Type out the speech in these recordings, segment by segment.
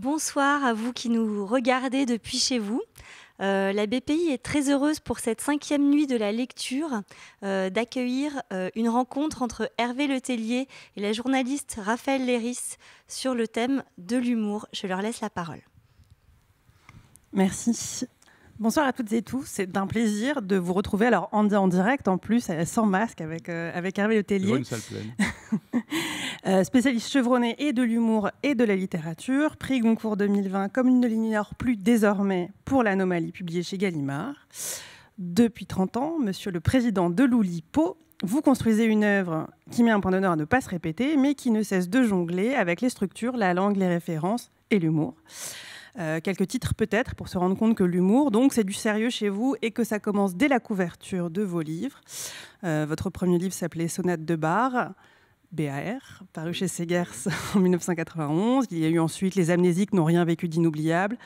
Bonsoir à vous qui nous regardez depuis chez vous. Euh, la BPI est très heureuse pour cette cinquième nuit de la lecture euh, d'accueillir euh, une rencontre entre Hervé Letellier et la journaliste Raphaël Léris sur le thème de l'humour. Je leur laisse la parole. Merci. Bonsoir à toutes et tous. C'est un plaisir de vous retrouver alors en, en direct, en plus, sans masque, avec, euh, avec Hervé Letellier. Une salle pleine. Euh, spécialiste chevronné et de l'humour et de la littérature. Prix Goncourt 2020, comme une ne l'ignore plus désormais, pour l'anomalie publiée chez Gallimard. Depuis 30 ans, monsieur le président de l'Oulipo, vous construisez une œuvre qui met un point d'honneur à ne pas se répéter, mais qui ne cesse de jongler avec les structures, la langue, les références et l'humour. Euh, quelques titres peut-être pour se rendre compte que l'humour, donc, c'est du sérieux chez vous et que ça commence dès la couverture de vos livres. Euh, votre premier livre s'appelait Sonate de bar. BAR, paru chez Segers en 1991. Il y a eu ensuite Les Amnésiques n'ont rien vécu d'inoubliable,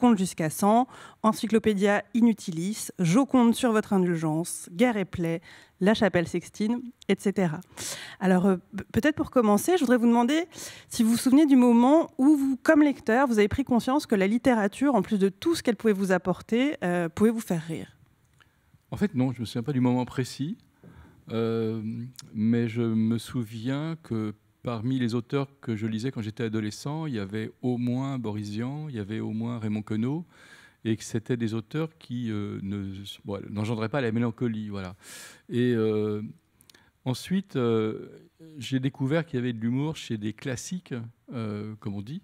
compte jusqu'à 100, Encyclopédia Inutilis, compte sur votre indulgence, Guerre et plaie, La Chapelle Sextine, etc. Alors, euh, peut-être pour commencer, je voudrais vous demander si vous vous souvenez du moment où, vous, comme lecteur, vous avez pris conscience que la littérature, en plus de tout ce qu'elle pouvait vous apporter, euh, pouvait vous faire rire. En fait, non, je ne me souviens pas du moment précis. Euh, mais je me souviens que parmi les auteurs que je lisais quand j'étais adolescent, il y avait au moins Boris il y avait au moins Raymond Queneau, et que c'était des auteurs qui euh, n'engendraient pas la mélancolie. Voilà. Et euh, ensuite, j'ai découvert qu'il y avait de l'humour chez des classiques, comme on dit,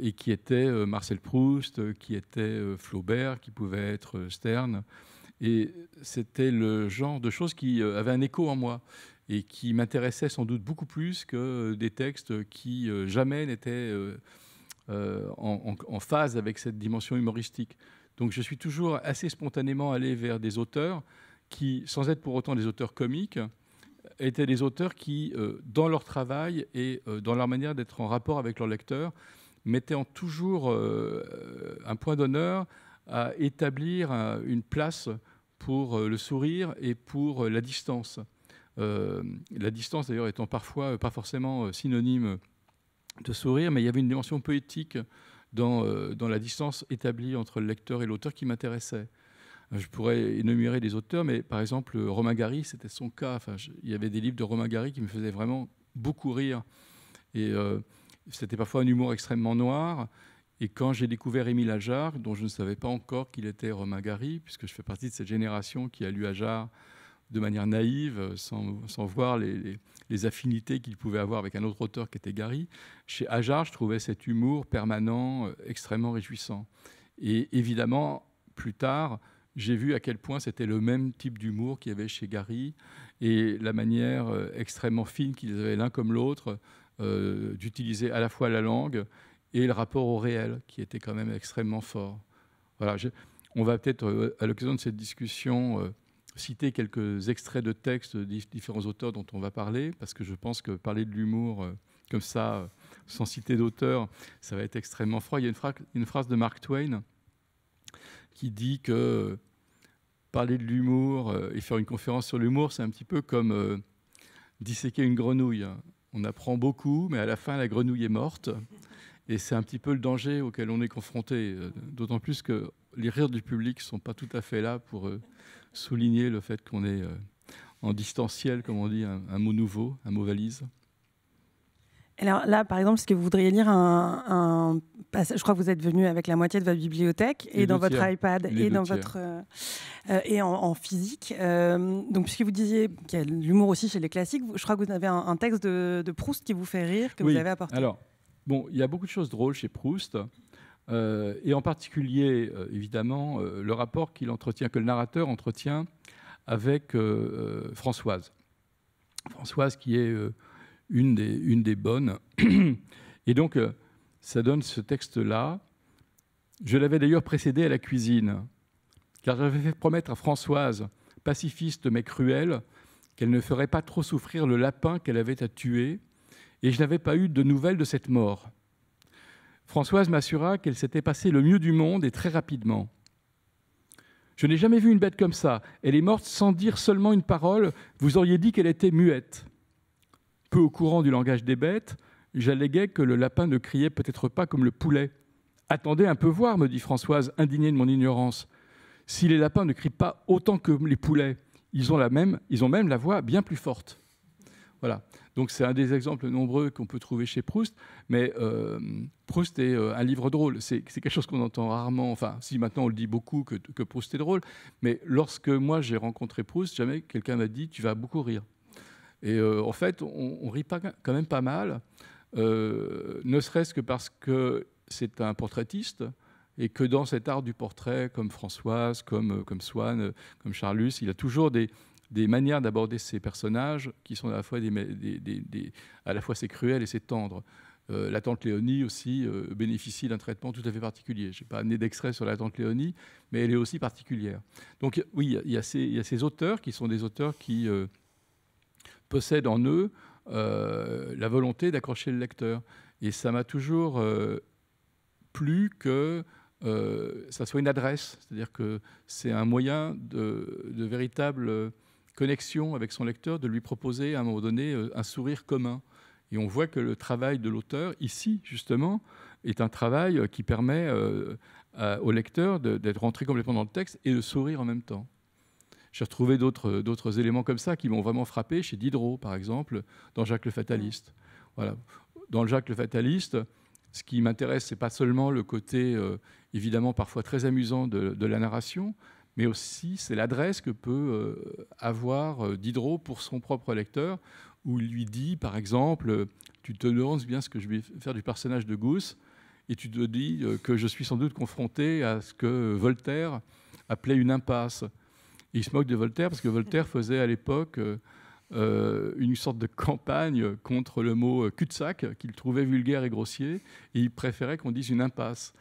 et qui étaient Marcel Proust, qui était Flaubert, qui pouvait être Stern. Et c'était le genre de choses qui euh, avait un écho en moi et qui m'intéressait sans doute beaucoup plus que euh, des textes qui euh, jamais n'étaient en, phase avec cette dimension humoristique. Donc je suis toujours assez spontanément allé vers des auteurs qui, sans être pour autant des auteurs comiques, étaient des auteurs qui, dans leur travail et dans leur manière d'être en rapport avec leurs lecteurs, mettaient en toujours un point d'honneur à établir une place pour euh, le sourire et pour euh, la distance. Euh, la distance d'ailleurs étant parfois pas forcément synonyme de sourire, mais il y avait une dimension poétique dans, dans la distance établie entre le lecteur et l'auteur qui m'intéressait. Je pourrais énumérer des auteurs, mais par exemple Romain Gary, c'était son cas. Enfin, il y avait des livres de Romain Gary qui me faisaient vraiment beaucoup rire. Et c'était parfois un humour extrêmement noir, et quand j'ai découvert Émile Ajar, dont je ne savais pas encore qu'il était Romain Gary, puisque je fais partie de cette génération qui a lu Ajar de manière naïve, sans, sans voir les, affinités qu'il pouvait avoir avec un autre auteur qui était Gary, chez Ajar, je trouvais cet humour permanent euh, extrêmement réjouissant. Et évidemment, plus tard, j'ai vu à quel point c'était le même type d'humour qu'il y avait chez Gary et la manière euh, extrêmement fine qu'ils avaient l'un comme l'autre euh, d'utiliser à la fois la langue et le rapport au réel, qui était quand même extrêmement fort. Voilà, on va peut-être, euh, à l'occasion de cette discussion, euh, citer quelques extraits de textes de différents auteurs dont on va parler, parce que je pense que parler de l'humour euh, comme ça, sans citer d'auteur, ça va être extrêmement froid. Il y a une, une phrase de Mark Twain qui dit que parler de l'humour et faire une conférence sur l'humour, c'est un petit peu comme disséquer une grenouille. On apprend beaucoup, mais à la fin, la grenouille est morte. Et c'est un petit peu le danger auquel on est confronté, euh, d'autant plus que les rires du public ne sont pas tout à fait là pour euh, souligner le fait qu'on est euh, en distanciel, comme on dit, un, mot nouveau, un mot valise. Alors là, par exemple, ce que vous voudriez lire un, passage, je crois que vous êtes venu avec la moitié de votre bibliothèque et, dans votre iPad et dans votre et en, physique. donc, puisque vous disiez qu'il y a l'humour aussi chez les classiques, je crois que vous avez un, texte de, Proust qui vous fait rire, que vous avez apporté. Alors, Bon, il y a beaucoup de choses drôles chez Proust, euh, et en particulier, euh, évidemment, euh, le rapport qu'il entretient, que le narrateur entretient avec Françoise. Françoise qui est une des, une, des, bonnes. Et donc, ça donne ce texte-là. Je l'avais d'ailleurs précédé à la cuisine, car j'avais fait promettre à Françoise, pacifiste mais cruelle, qu'elle ne ferait pas trop souffrir le lapin qu'elle avait à tuer, et je n'avais pas eu de nouvelles de cette mort. Françoise m'assura qu'elle s'était passée le mieux du monde et très rapidement. Je n'ai jamais vu une bête comme ça. Elle est morte sans dire seulement une parole. Vous auriez dit qu'elle était muette. Peu au courant du langage des bêtes, j'alléguais que le lapin ne criait peut-être pas comme le poulet. Attendez un peu voir, me dit Françoise, indignée de mon ignorance. Si les lapins ne crient pas autant que les poulets, ils ont, la même, ils ont même la voix bien plus forte. Voilà. Donc c'est un des exemples nombreux qu'on peut trouver chez Proust, mais euh, Proust est euh, un livre drôle. C'est quelque chose qu'on entend rarement, enfin si maintenant on le dit beaucoup que, Proust est drôle, mais lorsque moi j'ai rencontré Proust, jamais quelqu'un m'a dit tu vas beaucoup rire. Et euh, en fait, on, on, rit pas, quand même pas mal, ne serait-ce que parce que c'est un portraitiste et que dans cet art du portrait, comme Françoise, comme, comme Swann, comme Charlus, il a toujours des, des manières d'aborder ces personnages qui sont à la fois, des, à la fois c'est cruel et c'est tendre. Euh, la tante Léonie aussi euh, bénéficie d'un traitement tout à fait particulier. Je n'ai pas amené d'extrait sur la tante Léonie, mais elle est aussi particulière. Donc oui, il y, a ces, il y a ces auteurs qui sont des auteurs qui euh, possèdent en eux la volonté d'accrocher le lecteur. Et ça m'a toujours plu que ça soit une adresse, c'est-à-dire que c'est un moyen de, de véritable connexion avec son lecteur, de lui proposer à un moment donné euh, un sourire commun. Et on voit que le travail de l'auteur, ici justement, est un travail euh, qui permet euh, au lecteur d'être rentré complètement dans le texte et de sourire en même temps. J'ai retrouvé d'autres éléments comme ça qui m'ont vraiment frappé chez Diderot, par exemple, dans Jacques le Fataliste. Voilà. Dans Jacques le Fataliste, ce qui m'intéresse, c'est pas seulement le côté, évidemment, parfois très amusant de, de la narration, mais aussi c'est l'adresse que peut euh, avoir euh, Diderot pour son propre lecteur, où il lui dit, par exemple, euh, tu te lances bien ce que je vais faire du personnage de Gousse, et tu te dis que je suis sans doute confronté à ce que Voltaire appelait une impasse. il se moque de Voltaire parce que Voltaire faisait à l'époque une sorte de campagne contre le mot cul-de-sac qu'il trouvait vulgaire et grossier, et il préférait qu'on dise une impasse.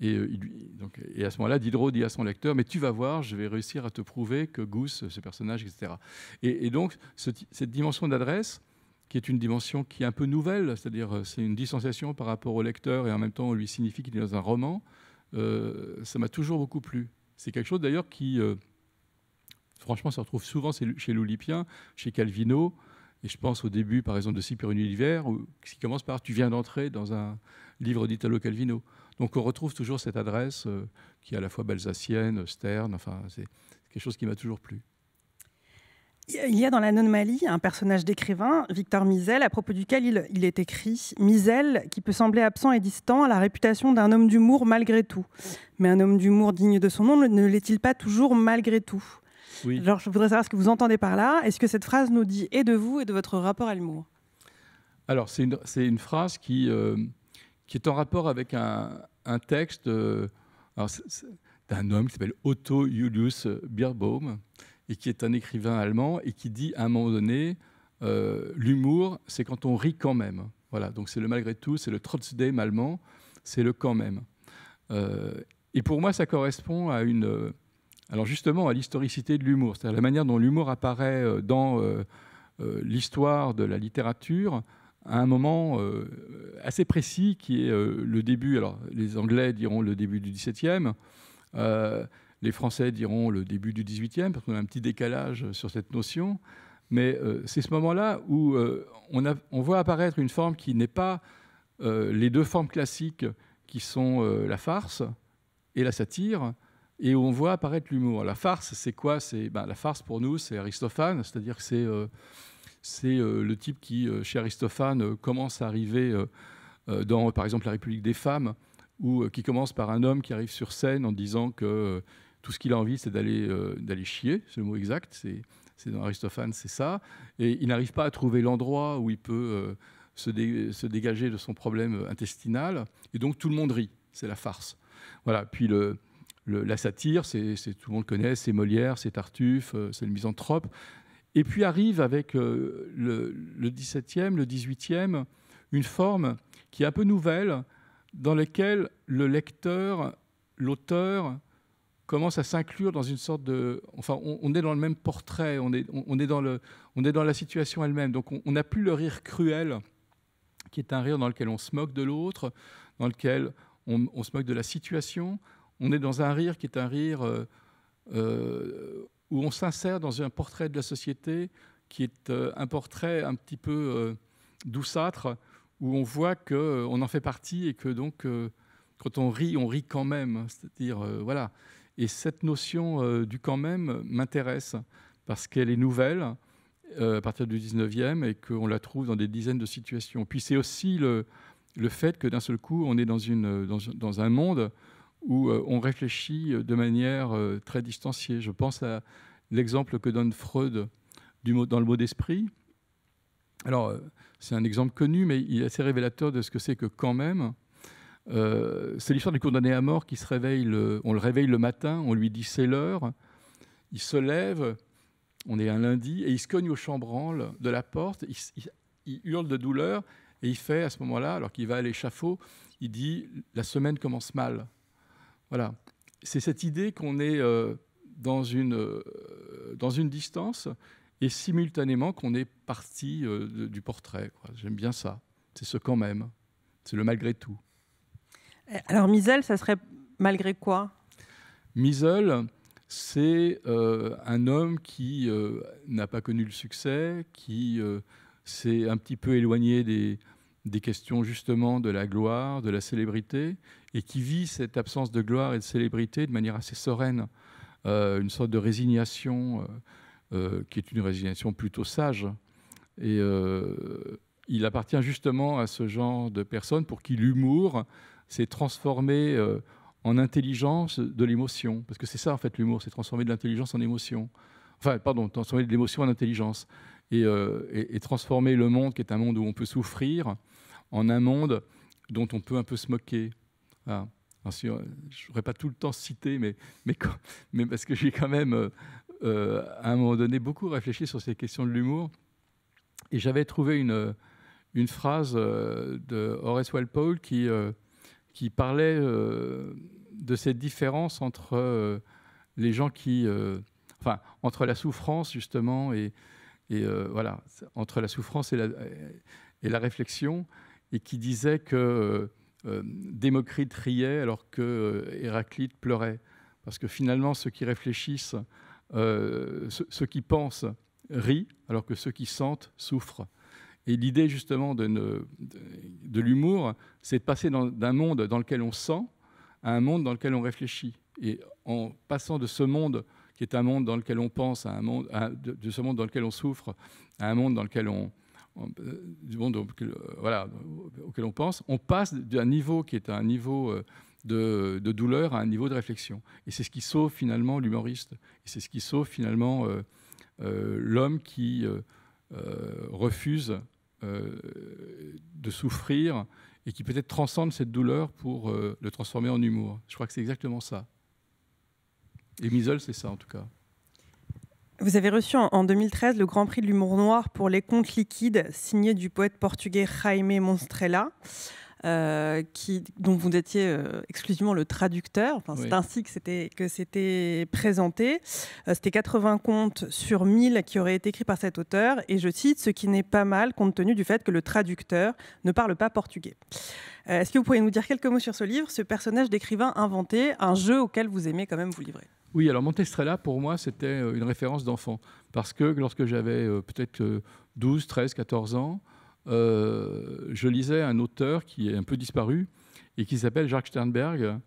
Et, euh, donc, et à ce moment-là, Diderot dit à son lecteur, mais tu vas voir, je vais réussir à te prouver que Gousse, ce personnage, etc. Et, donc, cette dimension d'adresse, qui est une dimension qui est un peu nouvelle, c'est-à-dire euh, c'est une distanciation par rapport au lecteur et en même temps on lui signifie qu'il est dans un roman, euh, ça m'a toujours beaucoup plu. C'est quelque chose d'ailleurs qui, franchement, se retrouve souvent chez Loulipien, chez Calvino, et je pense au début, par exemple, de Si et ou l'hiver, qui commence par Tu viens d'entrer dans un livre d'Italo Calvino. Donc on retrouve toujours cette adresse euh, qui est à la fois balsacienne, sterne, enfin c'est quelque chose qui m'a toujours plu. Il y a dans l'anomalie un personnage d'écrivain, Victor Misel, à propos duquel il, est écrit Misel, qui peut sembler absent et distant, a la réputation d'un homme d'humour malgré tout. Mais un homme d'humour digne de son nom ne l'est-il pas toujours malgré tout oui. Alors je voudrais savoir ce que vous entendez par là. Est-ce que cette phrase nous dit et de vous et de votre rapport à l'humour Alors c'est une, phrase qui. Euh, qui est en rapport avec un, texte euh, d'un homme qui s'appelle Otto Julius Bierbaum, et qui est un écrivain allemand, et qui dit à un moment donné, euh, l'humour, c'est quand on rit quand même. Voilà, donc c'est le malgré tout, c'est le Trotzdem allemand, c'est le quand même. Euh, et pour moi, ça correspond à une... Alors justement, à l'historicité de l'humour, c'est-à-dire la manière dont l'humour apparaît dans l'histoire de la littérature, à un moment euh, assez précis qui est euh, le début, alors les Anglais diront le début du XVIIe, euh, les Français diront le début du XVIIIe, parce qu'on a un petit décalage sur cette notion, mais c'est ce moment-là où on, a, on, voit apparaître une forme qui n'est pas les deux formes classiques qui sont la farce et la satire, et où on voit apparaître l'humour. La farce, c'est quoi C'est ben, La farce pour nous, c'est Aristophane, c'est-à-dire que c'est c'est euh, le type qui, euh, chez Aristophane, euh, commence à arriver dans, par exemple, la République des femmes, ou qui commence par un homme qui arrive sur scène en disant que tout ce qu'il a envie, c'est d'aller chier, c'est le mot exact, c'est dans Aristophane, c'est ça, et il n'arrive pas à trouver l'endroit où il peut se, dégager de son problème intestinal, et donc tout le monde rit, c'est la farce. Voilà, puis la satire, c'est, tout le monde connaît, c'est Molière, c'est Tartuffe, c'est le misanthrope. Et puis arrive avec euh, le, 17e, le 18e, une forme qui est un peu nouvelle, dans laquelle le lecteur, l'auteur, commence à s'inclure dans une sorte de... Enfin, on, est dans le même portrait, on est, on, est, dans, le, on est dans la situation elle-même. Donc on n'a plus le rire cruel, qui est un rire dans lequel on se moque de l'autre, dans lequel on, se moque de la situation. On est dans un rire qui est un rire... Euh, euh, où on s'insère dans un portrait de la société qui est euh, un portrait un petit peu euh, douceâtre, où on voit qu'on euh, en fait partie et que donc quand on rit, on rit quand même. C'est-à-dire, voilà. Et cette notion du quand même m'intéresse parce qu'elle est nouvelle à partir du 19e et qu'on la trouve dans des dizaines de situations. Puis c'est aussi le, fait que d'un seul coup, on est dans, une, dans un monde où euh, on réfléchit euh, de manière euh, très distanciée. Je pense à l'exemple que donne Freud dans le mot d'esprit. Alors, c'est un exemple connu, mais il est assez révélateur de ce que c'est que quand même. c'est l'histoire du condamné à mort qui se réveille, on le réveille le matin, on lui dit c'est l'heure, il se lève, on est un lundi, et il se cogne au chambranle de la porte, il hurle de douleur, et il fait à ce moment-là, alors qu'il va à l'échafaud, il dit la semaine commence mal. Voilà. C'est cette idée qu'on est euh, dans, une, euh, dans une distance et simultanément qu'on est parti euh, du portrait. J'aime bien ça. C'est ce quand même. C'est le malgré tout. Eh, alors, Misel, ça serait malgré quoi Misel, c'est un homme qui n'a pas connu le succès, qui s'est un petit peu éloigné des, des questions justement de la gloire, de la célébrité, et qui vit cette absence de gloire et de célébrité de manière assez sereine, euh, une sorte de résignation euh, euh, qui est une résignation plutôt sage. Et il appartient justement à ce genre de personnes pour qui l'humour s'est transformé en intelligence de l'émotion, parce que c'est ça en fait l'humour, c'est transformer de l'intelligence en émotion. Enfin, pardon, transformer de l'émotion en intelligence. et, transformer le monde qui est un monde où on peut souffrir en un monde dont on peut un peu se moquer. Je ah. euh, je voudrais pas tout le temps cité, mais, parce que j'ai quand même, euh, euh, à un moment donné, beaucoup réfléchi sur ces questions de l'humour. Et j'avais trouvé une, phrase de Horace Walpole qui, parlait de cette différence entre les gens qui. enfin, entre la souffrance, justement, et, voilà, entre la souffrance et la réflexion et qui disait que euh, euh, Démocrite riait alors que euh, Héraclite pleurait. Parce que finalement, ceux qui réfléchissent, ceux, qui pensent rient, alors que ceux qui sentent souffrent. Et l'idée justement de, l'humour, c'est de passer d'un monde dans lequel on sent à un monde dans lequel on réfléchit. Et en passant de ce monde qui est un monde dans lequel on pense, à un monde, de, ce monde dans lequel on souffre, à un monde dans lequel on, euh, euh, auquel, on pense, on passe d'un niveau qui est un niveau euh, de, douleur à un niveau de réflexion. Et c'est ce qui sauve finalement l'humoriste. Et c'est ce qui sauve finalement l'homme qui refuse de souffrir et qui peut-être transcende cette douleur pour le transformer en humour. Je crois que c'est exactement ça. Et Miseul c'est ça en tout cas. Vous avez reçu en 2013 le Grand Prix de l'humour noir pour les contes liquides, signé du poète portugais Jaime Monstrella. Euh, dont vous étiez euh, exclusivement le traducteur. C'est ainsi que c'était, que c'était présenté. Euh, c'était 80 contes sur 1000 qui auraient été écrits par cet auteur. Et je cite, ce qui n'est pas mal compte tenu du fait que le traducteur ne parle pas portugais. est-ce que vous pouvez nous dire quelques mots sur ce livre, ce personnage d'écrivain inventé, un jeu auquel vous aimez quand même vous livrer oui, alors Montestrella, pour moi, c'était une référence d'enfant. Parce que lorsque j'avais peut-être 12, 13, 14 ans, euh, je lisais un auteur qui est un peu disparu et qui s'appelle Jacques Sternberg.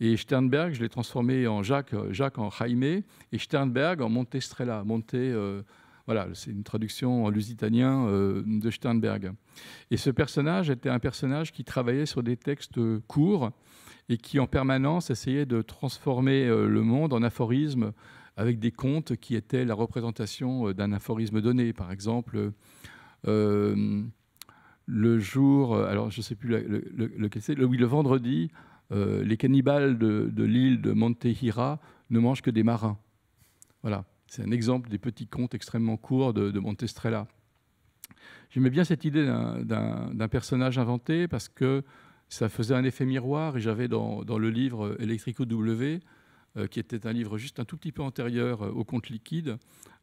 Et Sternberg, je l'ai transformé en Jacques, Jacques en Jaime, et Sternberg en Montestrella. Euh, voilà, c'est une traduction en lusitanien euh, de Sternberg. Et ce personnage était un personnage qui travaillait sur des textes courts et qui en permanence essayait de transformer le monde en aphorisme avec des contes qui étaient la représentation d'un aphorisme donné. Par exemple, euh, le jour, euh, alors je sais plus le, oui, le vendredi, euh, les cannibales de, l'île de Hira ne mangent que des marins. Voilà, c'est un exemple des petits contes extrêmement courts de, de Montestrella. J'aimais bien cette idée d'un personnage inventé parce que ça faisait un effet miroir. Et j'avais dans, le livre Electrico W, qui était un livre juste un tout petit peu antérieur au conte « liquide,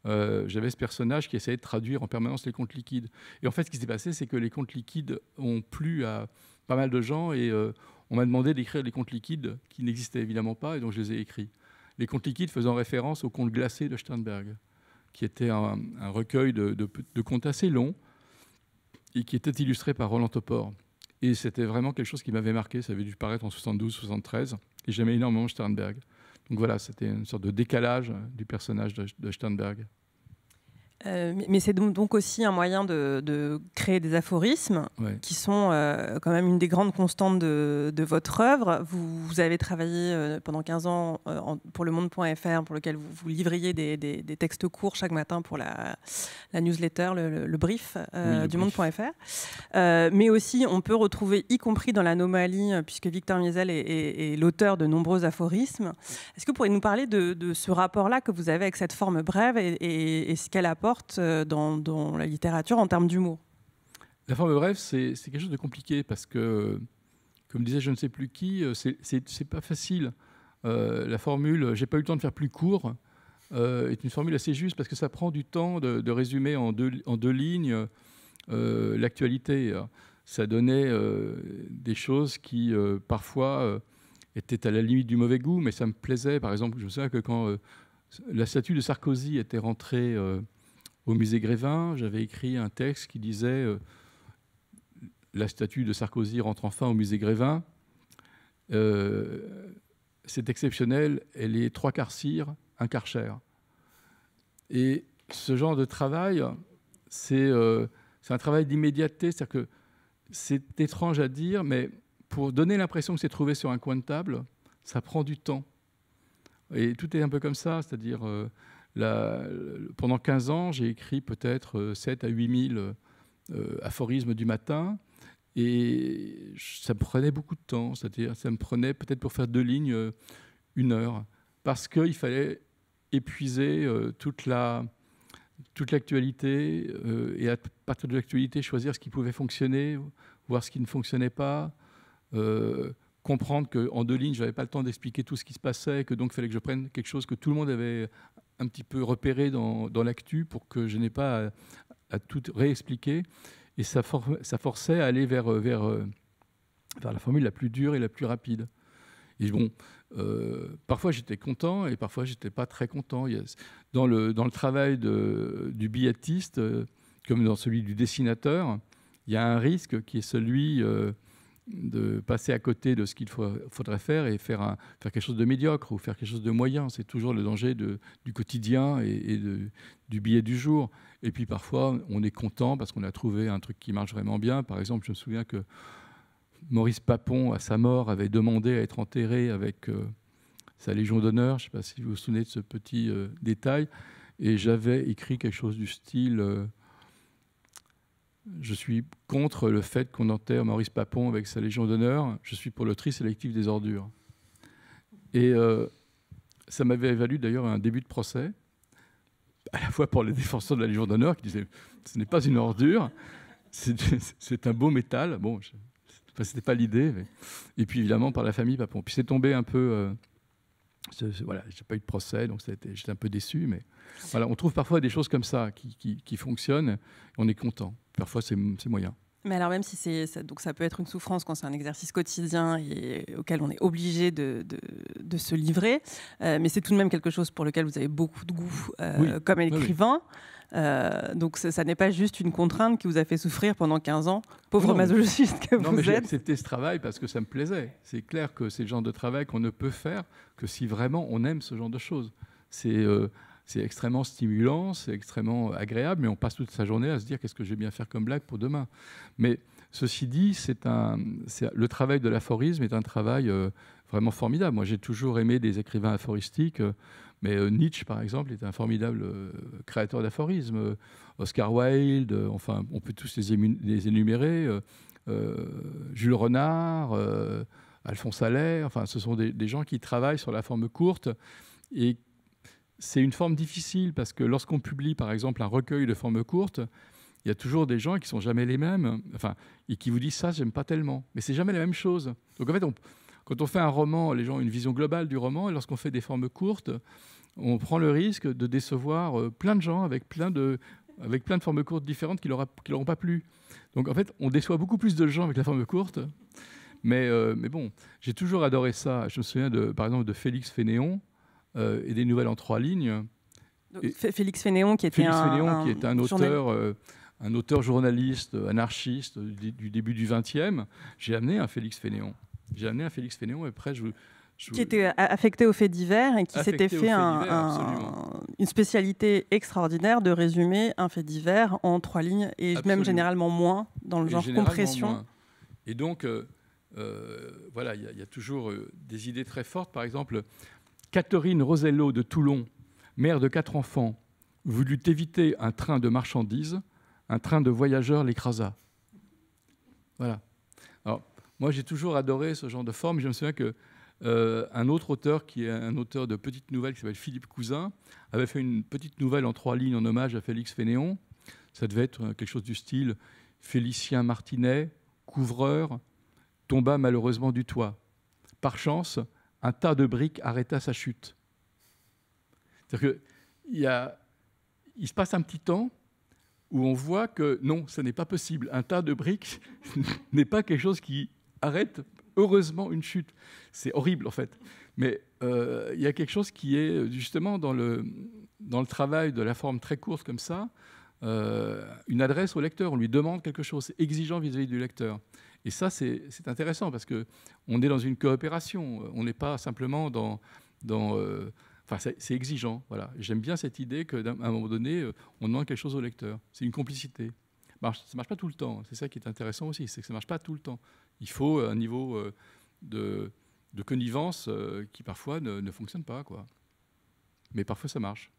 euh, j'avais ce personnage qui essayait de traduire en permanence les comptes liquides. Et en fait, ce qui s'est passé, c'est que les comptes liquides ont plu à pas mal de gens et euh, on m'a demandé d'écrire les comptes liquides qui n'existaient évidemment pas et donc je les ai écrits. Les comptes liquides faisant référence aux comptes glacés de Sternberg, qui était un, recueil de, de, de contes assez longs et qui était illustré par Roland Topor. Et c'était vraiment quelque chose qui m'avait marqué. Ça avait dû paraître en 72-73 et j'aimais énormément Sternberg. Donc voilà, c'était une sorte de décalage euh, du personnage de, de Sternberg. Euh, mais c'est donc aussi un moyen de, créer des aphorismes qui sont euh, quand même une des grandes constantes de, votre œuvre. Vous, avez travaillé euh, pendant 15 ans pour le monde.fr, pour lequel vous, livriez des, textes courts chaque matin pour la, newsletter, le, brief du monde.fr. mais aussi, on peut retrouver, y compris dans l'anomalie, puisque Victor Miesel est, l'auteur de nombreux aphorismes. Est-ce que vous pourriez nous parler de, ce rapport-là que vous avez avec cette forme brève et ce qu'elle apporte euh, dans, la littérature en termes d'humour La forme brève, c'est quelque chose de compliqué parce que, comme disait je ne sais plus qui, euh, c'est pas facile. Euh, la formule j'ai pas eu le temps de faire plus court est une formule assez juste parce que ça prend du temps de, résumer en deux, en deux lignes l'actualité. Ça donnait des choses qui parfois étaient à la limite du mauvais goût, mais ça me plaisait. Par exemple, je sais que quand la statue de Sarkozy était rentrée au musée Grévin, j'avais écrit un texte qui disait euh, La statue de Sarkozy rentre enfin au musée Grévin. Euh, c'est exceptionnel, elle est trois quarts cire, un quart cher. » Et ce genre de travail, euh, c'est un travail d'immédiateté, c'est-à-dire que c'est étrange à dire, mais pour donner l'impression que c'est trouvé sur un coin de table, ça prend du temps. Et tout est un peu comme ça, c'est-à-dire pendant 15 ans, j'ai écrit peut-être 7 euh, à 8 000 euh, euh, aphorismes du matin. Et ça me prenait beaucoup de temps, c'est-à-dire ça me prenait peut-être pour faire deux lignes une heure, parce qu'il fallait épuiser toute la toute l'actualité et à partir de l'actualité choisir ce qui pouvait fonctionner, voir ce qui ne fonctionnait pas, comprendre qu'en deux lignes, je n'avais pas le temps d'expliquer tout ce qui se passait, que donc il fallait que je prenne quelque chose que tout le monde avait un petit peu repéré dans, l'actu pour que je n'ai pas à, tout réexpliquer. Et ça, ça forçait à aller vers, euh, euh, vers, la formule la plus dure et la plus rapide. Et bon, euh, parfois j'étais content et parfois j'étais pas très content. Dans le, dans le travail de, du billetiste, comme dans celui du dessinateur, il y a un risque qui est celui de passer à côté de ce qu'il faudrait faire et faire, faire quelque chose de médiocre ou faire quelque chose de moyen. C'est toujours le danger du quotidien et, du billet du jour. Et puis parfois, on est content parce qu'on a trouvé un truc qui marche vraiment bien. Par exemple, je me souviens que Maurice Papon, à sa mort, avait demandé à être enterré avec euh, sa Légion d'honneur. Je ne sais pas si vous vous souvenez de ce petit euh, détail. Et j'avais écrit quelque chose du style... Euh, je suis contre le fait qu'on enterre Maurice Papon avec sa Légion d'honneur. Je suis pour le tri sélectif des ordures. Et euh, ça m'avait valu d'ailleurs un début de procès, à la fois pour les défenseurs de la Légion d'honneur qui disaient ce n'est pas une ordure, c'est un beau métal. Bon, ce n'était c'était pas l'idée. Et puis évidemment par la famille Papon. Puis c'est tombé un peu. Voilà, euh, voilà, j'ai pas eu de procès, donc j'étais un peu déçu, mais voilà, on trouve parfois des choses comme ça qui, qui fonctionnent, on est content parfois c'est moyen. Mais alors même si c'est donc ça peut être une souffrance quand c'est un exercice quotidien et auquel on est obligé de, de, se livrer, euh, mais c'est tout de même quelque chose pour lequel vous avez beaucoup de goût euh, comme écrivain. Euh, donc ça, n'est pas juste une contrainte qui vous a fait souffrir pendant 15 ans, pauvre masochiste que non, vous mais êtes. J'ai accepté ce travail parce que ça me plaisait. C'est clair que c'est le genre de travail qu'on ne peut faire que si vraiment on aime ce genre de choses. C'est c'est extrêmement stimulant, c'est extrêmement agréable, mais on passe toute sa journée à se dire qu'est-ce que je vais bien faire comme blague pour demain. Mais ceci dit, c'est un, le travail de l'aphorisme est un travail euh, vraiment formidable. Moi, j'ai toujours aimé des écrivains aphoristiques, euh, mais euh, Nietzsche, par exemple, est un formidable créateur d'aphorismes. Oscar Wilde, enfin, on peut tous les, les énumérer. Jules Renard, Alphonse Allais, enfin, ce sont des, des gens qui travaillent sur la forme courte et c'est une forme difficile parce que lorsqu'on publie, par exemple, un recueil de formes courtes, il y a toujours des gens qui sont jamais les mêmes, enfin, et qui vous disent ça, j'aime pas tellement. Mais c'est jamais la même chose. Donc en fait, quand on fait un roman, les gens ont une vision globale du roman, et lorsqu'on fait des formes courtes, on prend le risque de décevoir euh, plein de gens avec plein de, avec plein de formes courtes différentes qui leur, qui leur ont pas plu. Donc en fait, on déçoit beaucoup plus de gens avec la forme courte. Mais, euh, mais bon, j'ai toujours adoré ça. Je me souviens de, par exemple de Félix Fénéon, euh, et des nouvelles en trois lignes. Félix Fénéon, qui était un, qui est un auteur euh, un auteur journaliste, anarchiste du, début du XXe, j'ai amené un Félix Fénéon. J'ai amené un Félix Fénéon et après je, Qui était euh, affecté aux faits divers et qui s'était fait une spécialité extraordinaire de résumer un fait divers en trois lignes et même généralement moins dans le genre compression. Et donc, voilà, il y, a toujours des idées très fortes. Par exemple, Catherine Rosello de Toulon, mère de quatre enfants, voulut éviter un train de marchandises, un train de voyageurs l'écrasa. Voilà. moi, j'ai toujours adoré ce genre de forme. Je me souviens qu'un euh, autre auteur, qui est un auteur de petites nouvelles, qui s'appelle Philippe Cousin, avait fait une petite nouvelle en trois lignes en hommage à Félix Fénéon. Ça devait être euh, quelque chose du style Félicien Martinet, couvreur, tomba malheureusement du toit. Par chance, un tas de briques arrêta sa chute. cest il se passe un petit temps où on voit que non, ce n'est pas possible. Un tas de briques n'est pas quelque chose qui arrête heureusement une chute. C'est horrible en fait. Mais euh, il y a quelque chose qui est justement dans le, dans le travail de la forme très courte comme ça, euh, une adresse au lecteur. On lui demande quelque chose exigeant vis à -vis du lecteur. Et ça, c'est intéressant parce qu'on est dans une coopération, on n'est pas simplement dans... dans euh, enfin, c'est exigeant. Voilà. J'aime bien cette idée qu'à un moment donné, euh, on demande quelque chose au lecteur. C'est une complicité. ça ne marche pas tout le temps. C'est ça qui est intéressant aussi, c'est que ça ne marche pas tout le temps. Il faut un niveau euh, de, connivence qui parfois ne, ne fonctionne pas. Quoi. Mais parfois, ça marche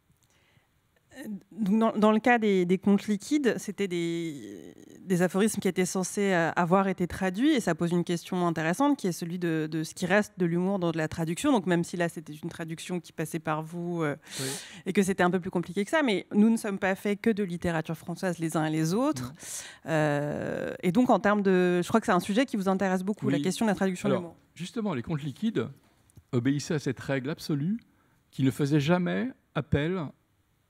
dans, dans, le cas des, comptes liquides, c'était des, des, aphorismes qui étaient censés euh, avoir été traduits, et ça pose une question intéressante qui est celui de, ce qui reste de l'humour dans de la traduction. Donc même si là c'était une traduction qui passait par vous euh, et que c'était un peu plus compliqué que ça, mais nous ne sommes pas faits que de littérature française les uns et les autres. Euh, et donc en termes de, je crois que c'est un sujet qui vous intéresse beaucoup, la question de la traduction de l'humour. Justement, les comptes liquides obéissaient à cette règle absolue qui ne faisait jamais appel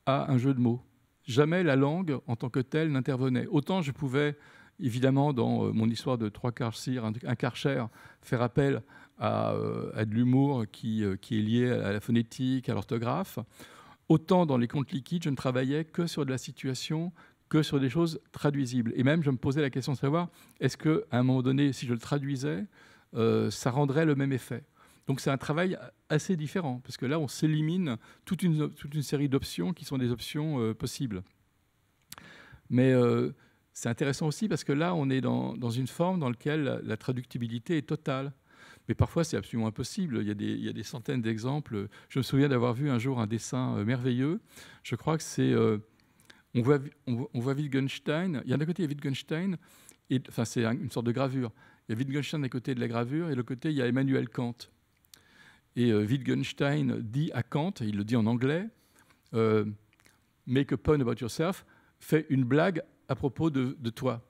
à un jeu de mots. Jamais la langue en tant que telle n'intervenait. Autant je pouvais, évidemment, dans euh, mon histoire de trois quarts cire, un quart cher faire appel à, euh, de l'humour euh, qui, est lié à la phonétique, à l'orthographe, autant dans les comptes liquides, je ne travaillais que sur de la situation, que sur des choses traduisibles. Et même, je me posais la question de savoir, est-ce qu'à un moment donné, si je le traduisais, ça rendrait le même effet donc c'est un travail assez différent, parce que là, on s'élimine toute une, série d'options qui sont des options euh, possibles. Mais euh, c'est intéressant aussi parce que là, on est dans, une forme dans laquelle la traductibilité est totale. Mais parfois, c'est absolument impossible. Il y a des, centaines d'exemples. Je me souviens d'avoir vu un jour un dessin euh, merveilleux. Je crois que c'est... on, voit, Wittgenstein. Il y a d'un côté, Wittgenstein. enfin, c'est une sorte de gravure. Il y a Wittgenstein d'un côté de la gravure et de l'autre côté, il y a Emmanuel Kant. Et euh, Wittgenstein dit à Kant, il le dit en anglais, euh, Make a pun about yourself, fais une blague à propos de, toi.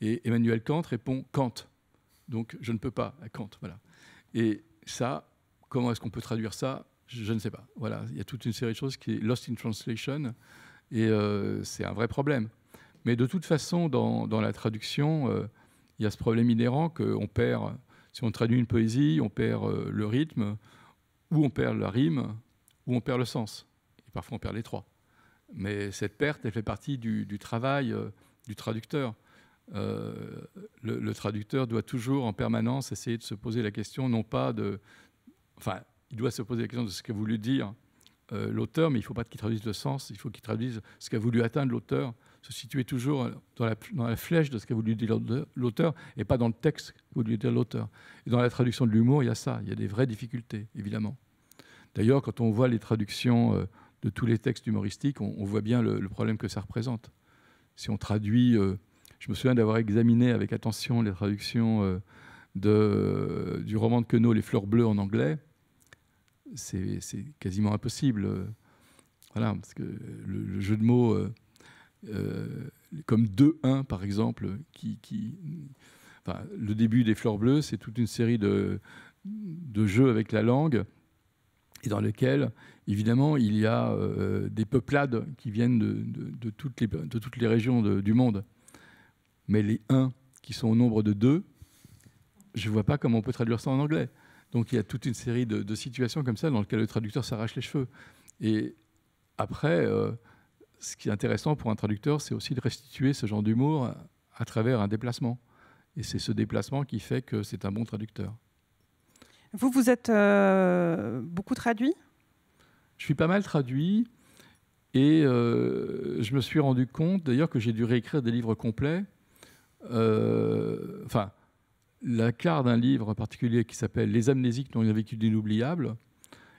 Et Emmanuel Kant répond Kant. Donc je ne peux pas à Kant. Voilà. Et ça, comment est-ce qu'on peut traduire ça je, ne sais pas. Voilà, il y a toute une série de choses qui est lost in translation. Et euh, c'est un vrai problème. Mais de toute façon, dans, la traduction, il y a ce problème inhérent qu'on perd si on traduit une poésie, on perd euh, le rythme, ou on perd la rime, ou on perd le sens. Et parfois, on perd les trois. Mais cette perte, elle fait partie du, travail euh, du traducteur. Euh, le, traducteur doit toujours en permanence essayer de se poser la question, non pas de... Enfin, il doit se poser la question de ce qu'a voulu dire l'auteur, mais il ne faut pas qu'il traduise le sens, il faut qu'il traduise ce qu'a voulu atteindre l'auteur se situer toujours dans la, dans la flèche de ce qu'a voulu dire l'auteur et pas dans le texte qu'a voulu dire l'auteur. Et dans la traduction de l'humour, il y a ça, il y a des vraies difficultés, évidemment. D'ailleurs, quand on voit les traductions euh, de tous les textes humoristiques, on, voit bien le, problème que ça représente. Si on traduit, euh, je me souviens d'avoir examiné avec attention les traductions euh, de, du roman de Queneau, Les fleurs bleues en anglais, c'est quasiment impossible. Voilà, parce que le, jeu de mots euh, comme 2-1 par exemple, qui, enfin, le début des fleurs bleues, c'est toute une série de, de jeux avec la langue et dans lesquels évidemment, il y a euh, des peuplades qui viennent de, de, toutes, les, de toutes, les, régions du monde. Mais les 1 qui sont au nombre de 2, je ne vois pas comment on peut traduire ça en anglais. Donc il y a toute une série de, situations comme ça dans lesquelles le traducteur s'arrache les cheveux. Et après, euh, ce qui est intéressant pour un traducteur, c'est aussi de restituer ce genre d'humour à, travers un déplacement. Et c'est ce déplacement qui fait que c'est un bon traducteur. Vous, vous êtes euh, beaucoup traduit Je suis pas mal traduit. Et euh, je me suis rendu compte d'ailleurs que j'ai dû réécrire des livres complets. Euh, enfin, la carte d'un livre particulier qui s'appelle Les amnésiques dont une vécu d'inoubliable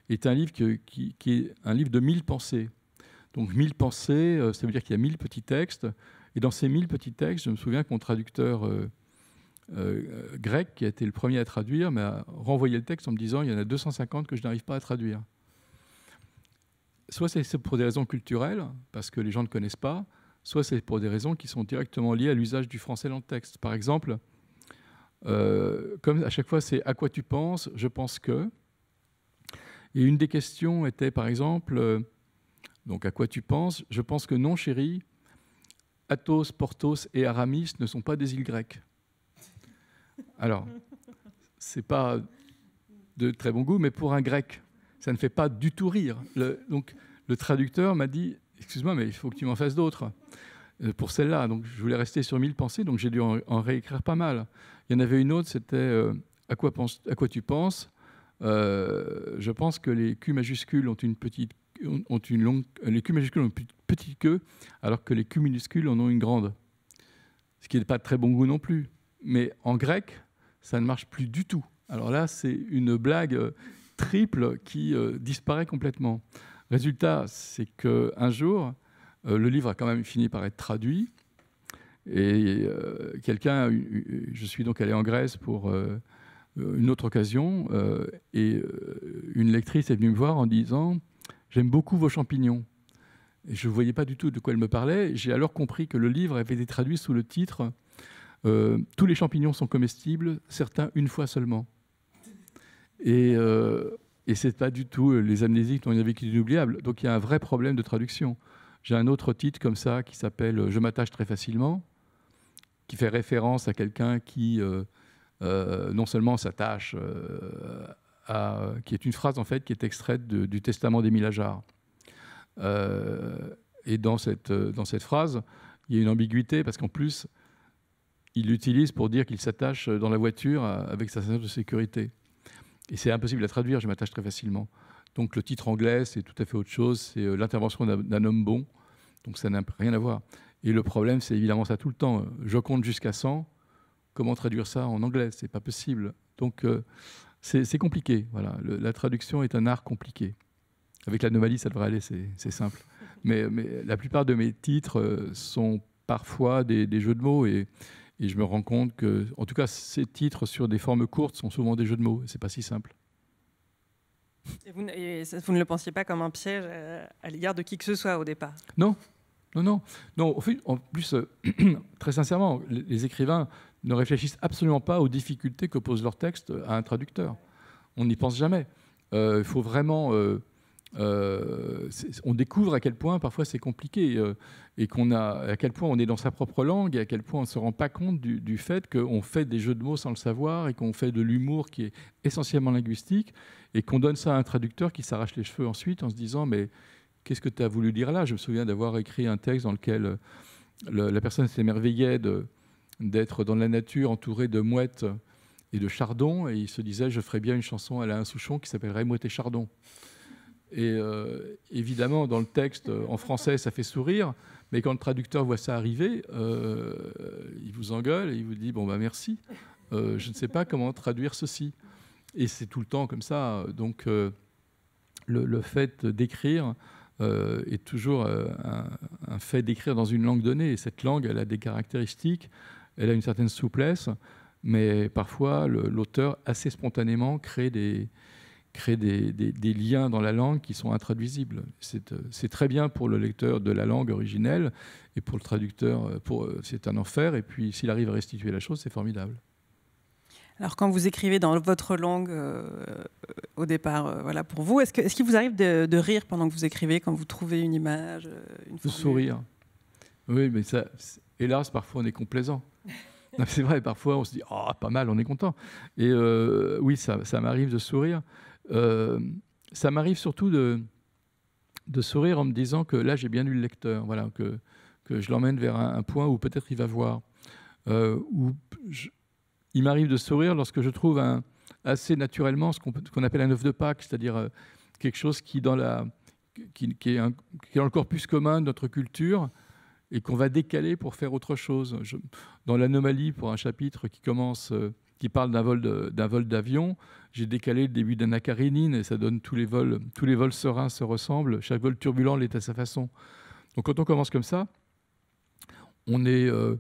est un livre, qui est un livre de mille pensées. Donc 1000 pensées, euh, ça veut dire qu'il y a 1000 petits textes. Et dans ces 1000 petits textes, je me souviens que mon traducteur euh, euh, grec, qui a été le premier à traduire, m'a renvoyé le texte en me disant il y en a 250 que je n'arrive pas à traduire. Soit c'est pour des raisons culturelles, parce que les gens ne connaissent pas, soit c'est pour des raisons qui sont directement liées à l'usage du français dans le texte. Par exemple, comme à chaque fois c'est à quoi tu penses, je pense que. Et une des questions était par exemple donc à quoi tu penses Je pense que non, chérie. Athos, Porthos et Aramis ne sont pas des îles grecques. Alors, ce n'est pas de très bon goût, mais pour un grec, ça ne fait pas du tout rire. donc le traducteur m'a dit Excuse-moi, mais il faut que tu m'en fasses d'autres euh, pour celle-là. Donc je voulais rester sur mille pensées, donc j'ai dû en, réécrire pas mal. Il y en avait une autre, c'était euh, à, quoi tu penses euh, Je pense que les Q majuscules ont une petite ont une longue, les Q majuscules ont une petite queue, alors que les Q minuscules en ont une grande. Ce qui n'est pas de très bon goût non plus. Mais en grec, ça ne marche plus du tout. Alors là, c'est une blague euh, triple qui euh, disparaît complètement. Résultat, c'est qu'un jour, euh, le livre a quand même fini par être traduit. Et quelqu'un, je suis donc allé en Grèce pour une autre occasion, et une lectrice est venue me voir en disant J'aime beaucoup vos champignons. je ne voyais pas du tout de quoi elle me parlait. J'ai alors compris que le livre avait été traduit sous le titre euh, Tous les champignons sont comestibles, certains une fois seulement. Et, euh, ce n'est pas du tout euh, les amnésiques dont il y avait qui inoubliable. Donc il y a un vrai problème de traduction. J'ai un autre titre comme ça qui s'appelle Je m'attache très facilement, qui fait référence à quelqu'un qui non seulement s'attache qui est une phrase en fait qui est extraite du testament d'Émile Ajar. Euh, et dans cette, euh, dans cette phrase, il y a une ambiguïté parce qu'en plus, il l'utilise pour dire qu'il s'attache dans la voiture euh, avec sa ceinture de sécurité. Et c'est impossible à traduire, je m'attache très facilement. Donc le titre anglais, c'est tout à fait autre chose, c'est l'intervention d'un homme bon, donc ça n'a rien à voir. Et le problème, c'est évidemment ça tout le temps. Je compte jusqu'à 100, comment traduire ça en anglais C'est pas possible. Donc c'est compliqué. Voilà. la traduction est un art compliqué. Avec l'anomalie, ça devrait aller, c'est simple. Mais, la plupart de mes titres euh, sont parfois des, jeux de mots et, je me rends compte que, en tout cas, ces titres sur des formes courtes sont souvent des jeux de mots. C'est pas si simple. Et vous, ne le pensiez pas comme un piège à l'égard de qui que ce soit au départ Non, non, non. non en en plus euh, très sincèrement, les écrivains ne réfléchissent absolument pas aux difficultés que leur texte à un traducteur. On n'y pense jamais. Euh, il faut vraiment... Euh, euh, on découvre à quel point parfois c'est compliqué et qu'on a à quel point on est dans sa propre langue et à quel point on ne se rend pas compte du, fait qu'on fait des jeux de mots sans le savoir et qu'on fait de l'humour qui est essentiellement linguistique et qu'on donne ça à un traducteur qui s'arrache les cheveux ensuite en se disant mais qu'est-ce que tu as voulu dire là Je me souviens d'avoir écrit un texte dans lequel la personne s'émerveillait de d'être dans la nature entouré de mouettes et de chardons. Et il se disait, je ferais bien une chanson à la Souchon qui s'appellerait Mouette et Chardon. Et euh, évidemment, dans le texte, euh, en français, ça fait sourire, mais quand le traducteur voit ça arriver, euh, il vous engueule et il vous dit Bon, bah merci, je ne sais pas comment traduire ceci. Et c'est tout le temps comme ça. Donc, le, fait d'écrire est toujours un, un fait d'écrire dans une langue donnée. Et cette langue, elle a des caractéristiques, elle a une certaine souplesse, mais parfois l'auteur, assez spontanément, crée des, liens dans la langue qui sont intraduisibles. Euh, c'est très bien pour le lecteur de la langue originelle et pour le traducteur, euh, euh, c'est un enfer. Et puis s'il arrive à restituer la chose, c'est formidable. Alors quand vous écrivez dans votre langue au départ, voilà pour vous, est-ce qu'il vous arrive de, rire pendant que vous écrivez quand vous trouvez une image, une De sourire. Oui, mais ça, hélas, parfois on est complaisant. c'est vrai, parfois on se dit, ah, pas mal, on est content. Et euh, oui, ça, m'arrive de sourire. Euh, ça m'arrive surtout de, sourire en me disant que là, j'ai bien eu le lecteur, voilà, que, je l'emmène vers un, point où peut-être il va voir. Euh, il m'arrive de sourire lorsque je trouve assez naturellement ce qu'on appelle un œuf de Pâques, c'est-à-dire quelque chose qui, qui, est qui est dans le corpus commun de notre culture, et qu'on va décaler pour faire autre chose. dans l'anomalie, pour un chapitre qui commence, euh, qui parle d'un vol d'avion, j'ai décalé le début d'Anna Karenine et ça donne tous les vols, tous les vols sereins se ressemblent, chaque vol turbulent l'est à sa façon. Donc quand on commence comme ça, on est euh,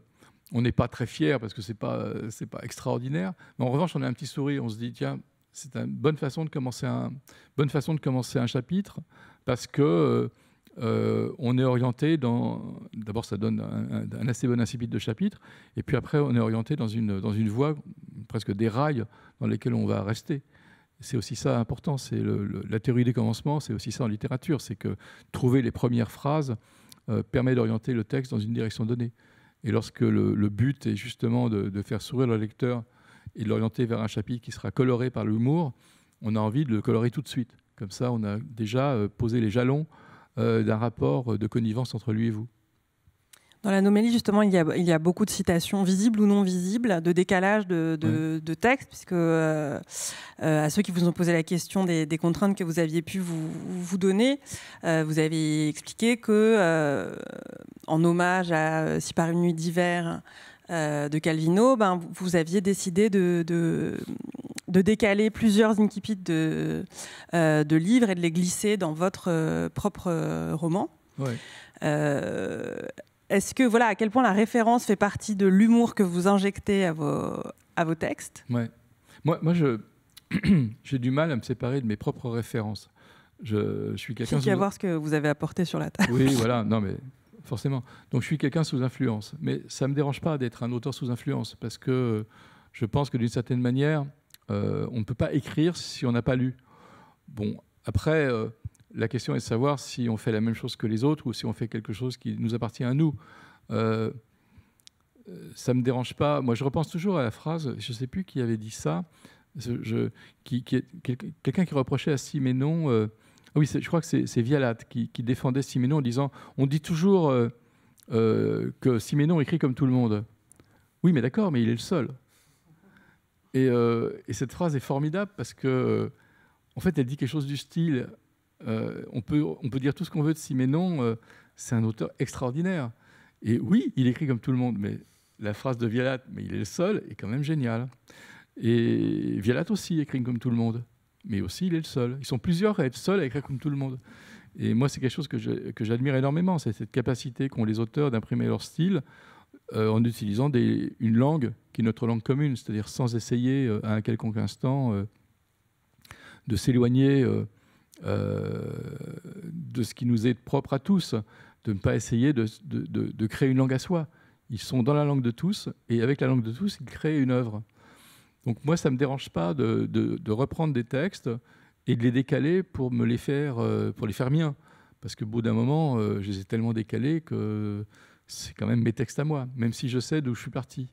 on n'est pas très fier parce que c'est pas c'est pas extraordinaire, mais en revanche on a un petit sourire, on se dit tiens c'est une bonne façon de commencer un bonne façon de commencer un chapitre parce que euh, euh, on est orienté dans. D'abord, ça donne un, assez bon incipit de chapitre, et puis après, on est orienté dans une, voie, presque des rails dans lesquels on va rester. C'est aussi ça important, c'est la théorie des commencements, c'est aussi ça en littérature, c'est que trouver les premières phrases euh, permet d'orienter le texte dans une direction donnée. Et lorsque le, but est justement de, de, faire sourire le lecteur et de l'orienter vers un chapitre qui sera coloré par l'humour, on a envie de le colorer tout de suite. Comme ça, on a déjà euh, posé les jalons euh, d'un rapport de connivence entre lui et vous dans l'anomalie, justement, il y, a, il beaucoup de citations visibles ou non visibles, de décalage de, de, textes, puisque euh, euh, à ceux qui vous ont posé la question des, contraintes que vous aviez pu vous, donner, vous avez expliqué que, en hommage à Si par une nuit d'hiver de Calvino, ben, vous aviez décidé de, de de décaler plusieurs incipits de, euh, de, livres et de les glisser dans votre euh, propre euh, roman. Est-ce que, voilà, à quel point la référence fait partie de l'humour que vous injectez à vos, textes Moi, moi j'ai du mal à me séparer de mes propres références. Je, je suis quelqu'un. qui voir ce que vous avez apporté sur la table. Oui, voilà, non, mais forcément. Donc, je suis quelqu'un sous influence. Mais ça ne me dérange pas d'être un auteur sous influence parce que je pense que d'une certaine manière, euh, on ne peut pas écrire si on n'a pas lu. Bon, après, euh, la question est de savoir si on fait la même chose que les autres ou si on fait quelque chose qui nous appartient à nous. Euh, ça ne me dérange pas. Moi, je repense toujours à la phrase, je ne sais plus qui avait dit ça, qui, quelqu'un qui reprochait à Siménon, ah oui, je crois que c'est Vialat qui, défendait Siménon en disant, on dit toujours que Siménon écrit comme tout le monde. Oui, mais d'accord, mais il est le seul. Euh, et, cette phrase est formidable parce que, euh, en fait, elle dit quelque chose du style euh, on, peut, on peut dire tout ce qu'on veut de Siménon, non c'est un auteur extraordinaire. Et oui, il écrit comme tout le monde, mais la phrase de Vialat, mais il est le seul, est quand même géniale. Et Vialat aussi écrit comme tout le monde, mais aussi il est le seul. Ils sont plusieurs à être seuls à écrire comme tout le monde. Et moi, c'est quelque chose que j'admire énormément, c'est cette capacité qu'ont les auteurs d'imprimer leur style euh, en utilisant une langue qui est notre langue commune, c'est-à-dire sans essayer euh, à un quelconque instant euh, de s'éloigner de ce qui nous est propre à tous, de ne pas essayer de, créer une langue à soi. Ils sont dans la langue de tous, et avec la langue de tous, ils créent une œuvre. Donc moi, ça ne me dérange pas de, reprendre des textes et de les décaler pour me les faire, pour les faire miens. Parce que bout d'un moment, je les ai tellement décalés que c'est quand même mes textes à moi, même si je sais d'où je suis parti.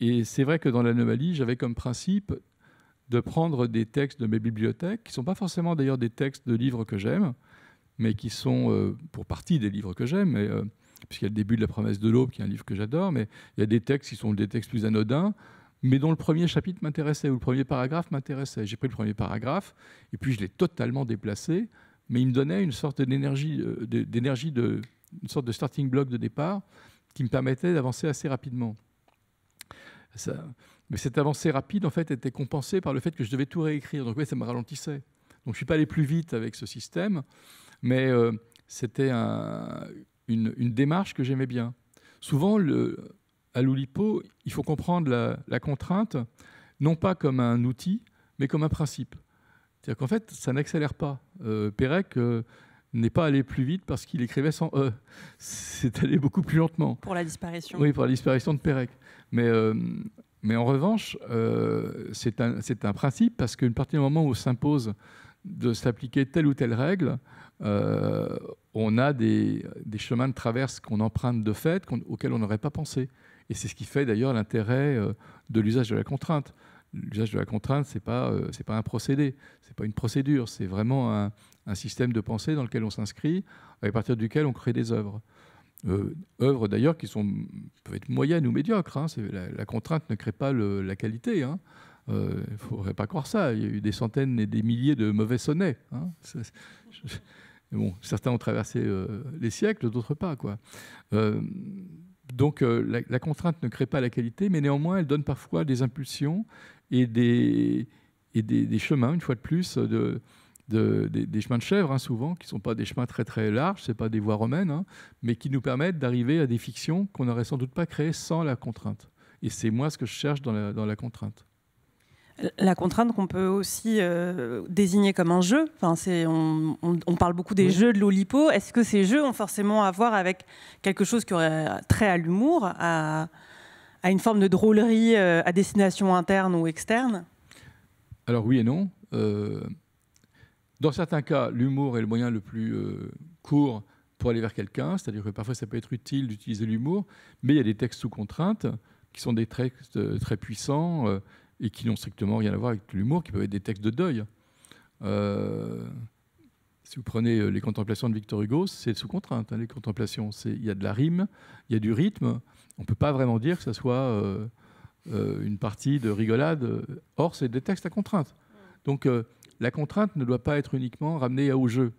Et c'est vrai que dans l'anomalie, j'avais comme principe de prendre des textes de mes bibliothèques, qui ne sont pas forcément d'ailleurs des textes de livres que j'aime, mais qui sont euh, pour partie des livres que j'aime, euh, puisqu'il y a le début de La promesse de l'aube, qui est un livre que j'adore, mais il y a des textes qui sont des textes plus anodins, mais dont le premier chapitre m'intéressait, ou le premier paragraphe m'intéressait. J'ai pris le premier paragraphe, et puis je l'ai totalement déplacé, mais il me donnait une sorte d'énergie, euh, d'énergie de, une sorte de starting block de départ qui me permettait d'avancer assez rapidement. mais cette avancée rapide, en fait, était compensée par le fait que je devais tout réécrire. Donc, oui, ça me ralentissait. Donc, je ne suis pas allé plus vite avec ce système, mais euh, c'était une, démarche que j'aimais bien. Souvent, à l'Oulipo, il faut comprendre la, contrainte, non pas comme un outil, mais comme un principe. C'est-à-dire qu'en fait, ça n'accélère pas. Euh, Pérec, euh, n'est pas allé plus vite parce qu'il écrivait sans E. C'est allé beaucoup plus lentement. Pour la disparition. Oui, pour la disparition de Pérec. Mais, euh, mais en revanche, euh, c'est un, principe parce qu'une partie du moment où s'impose de s'appliquer telle ou telle règle, on a des, chemins de traverse qu'on emprunte de fait, auxquels on n'aurait pas pensé. Et c'est ce qui fait d'ailleurs l'intérêt de l'usage de la contrainte l'usage de la contrainte, ce n'est pas, pas un procédé, ce n'est pas une procédure, c'est vraiment un, un système de pensée dans lequel on s'inscrit, à partir duquel on crée des œuvres. Euh, œuvres d'ailleurs qui sont, peuvent être moyennes ou médiocres. Hein. La, contrainte ne crée pas la qualité. Hein. Euh, il ne faudrait pas croire ça. Il y a eu des centaines et des milliers de mauvais sonnets. Hein. bon, certains ont traversé euh, les siècles, d'autres pas. Quoi. donc la, contrainte ne crée pas la qualité, mais néanmoins elle donne parfois des impulsions et des, et des, chemins, une fois de plus, de, des, chemins de chèvres, hein, souvent, qui ne sont pas des chemins très très larges, ce pas des voies romaines, hein, mais qui nous permettent d'arriver à des fictions qu'on n'aurait sans doute pas créées sans la contrainte. Et c'est moi ce que je cherche dans la, dans la contrainte. La contrainte qu'on peut aussi euh, désigner comme un jeu, enfin, on, on, parle beaucoup des jeux de l'Olipo, est-ce que ces jeux ont forcément à voir avec quelque chose qui aurait trait à l'humour, à, une forme de drôlerie euh, à destination interne ou externe Alors oui et non. Euh, dans certains cas, l'humour est le moyen le plus euh, court pour aller vers quelqu'un, c'est-à-dire que parfois ça peut être utile d'utiliser l'humour, mais il y a des textes sous contrainte qui sont des textes euh, très puissants euh, et qui n'ont strictement rien à voir avec l'humour, qui peuvent être des textes de deuil. si vous prenez les contemplations de Victor Hugo, c'est sous contrainte, hein, les contemplations. Il y a de la rime, il y a du rythme. On ne peut pas vraiment dire que ça soit une partie de rigolade. Or, c'est des textes à contrainte. Donc, la contrainte ne doit pas être uniquement ramenée au jeu.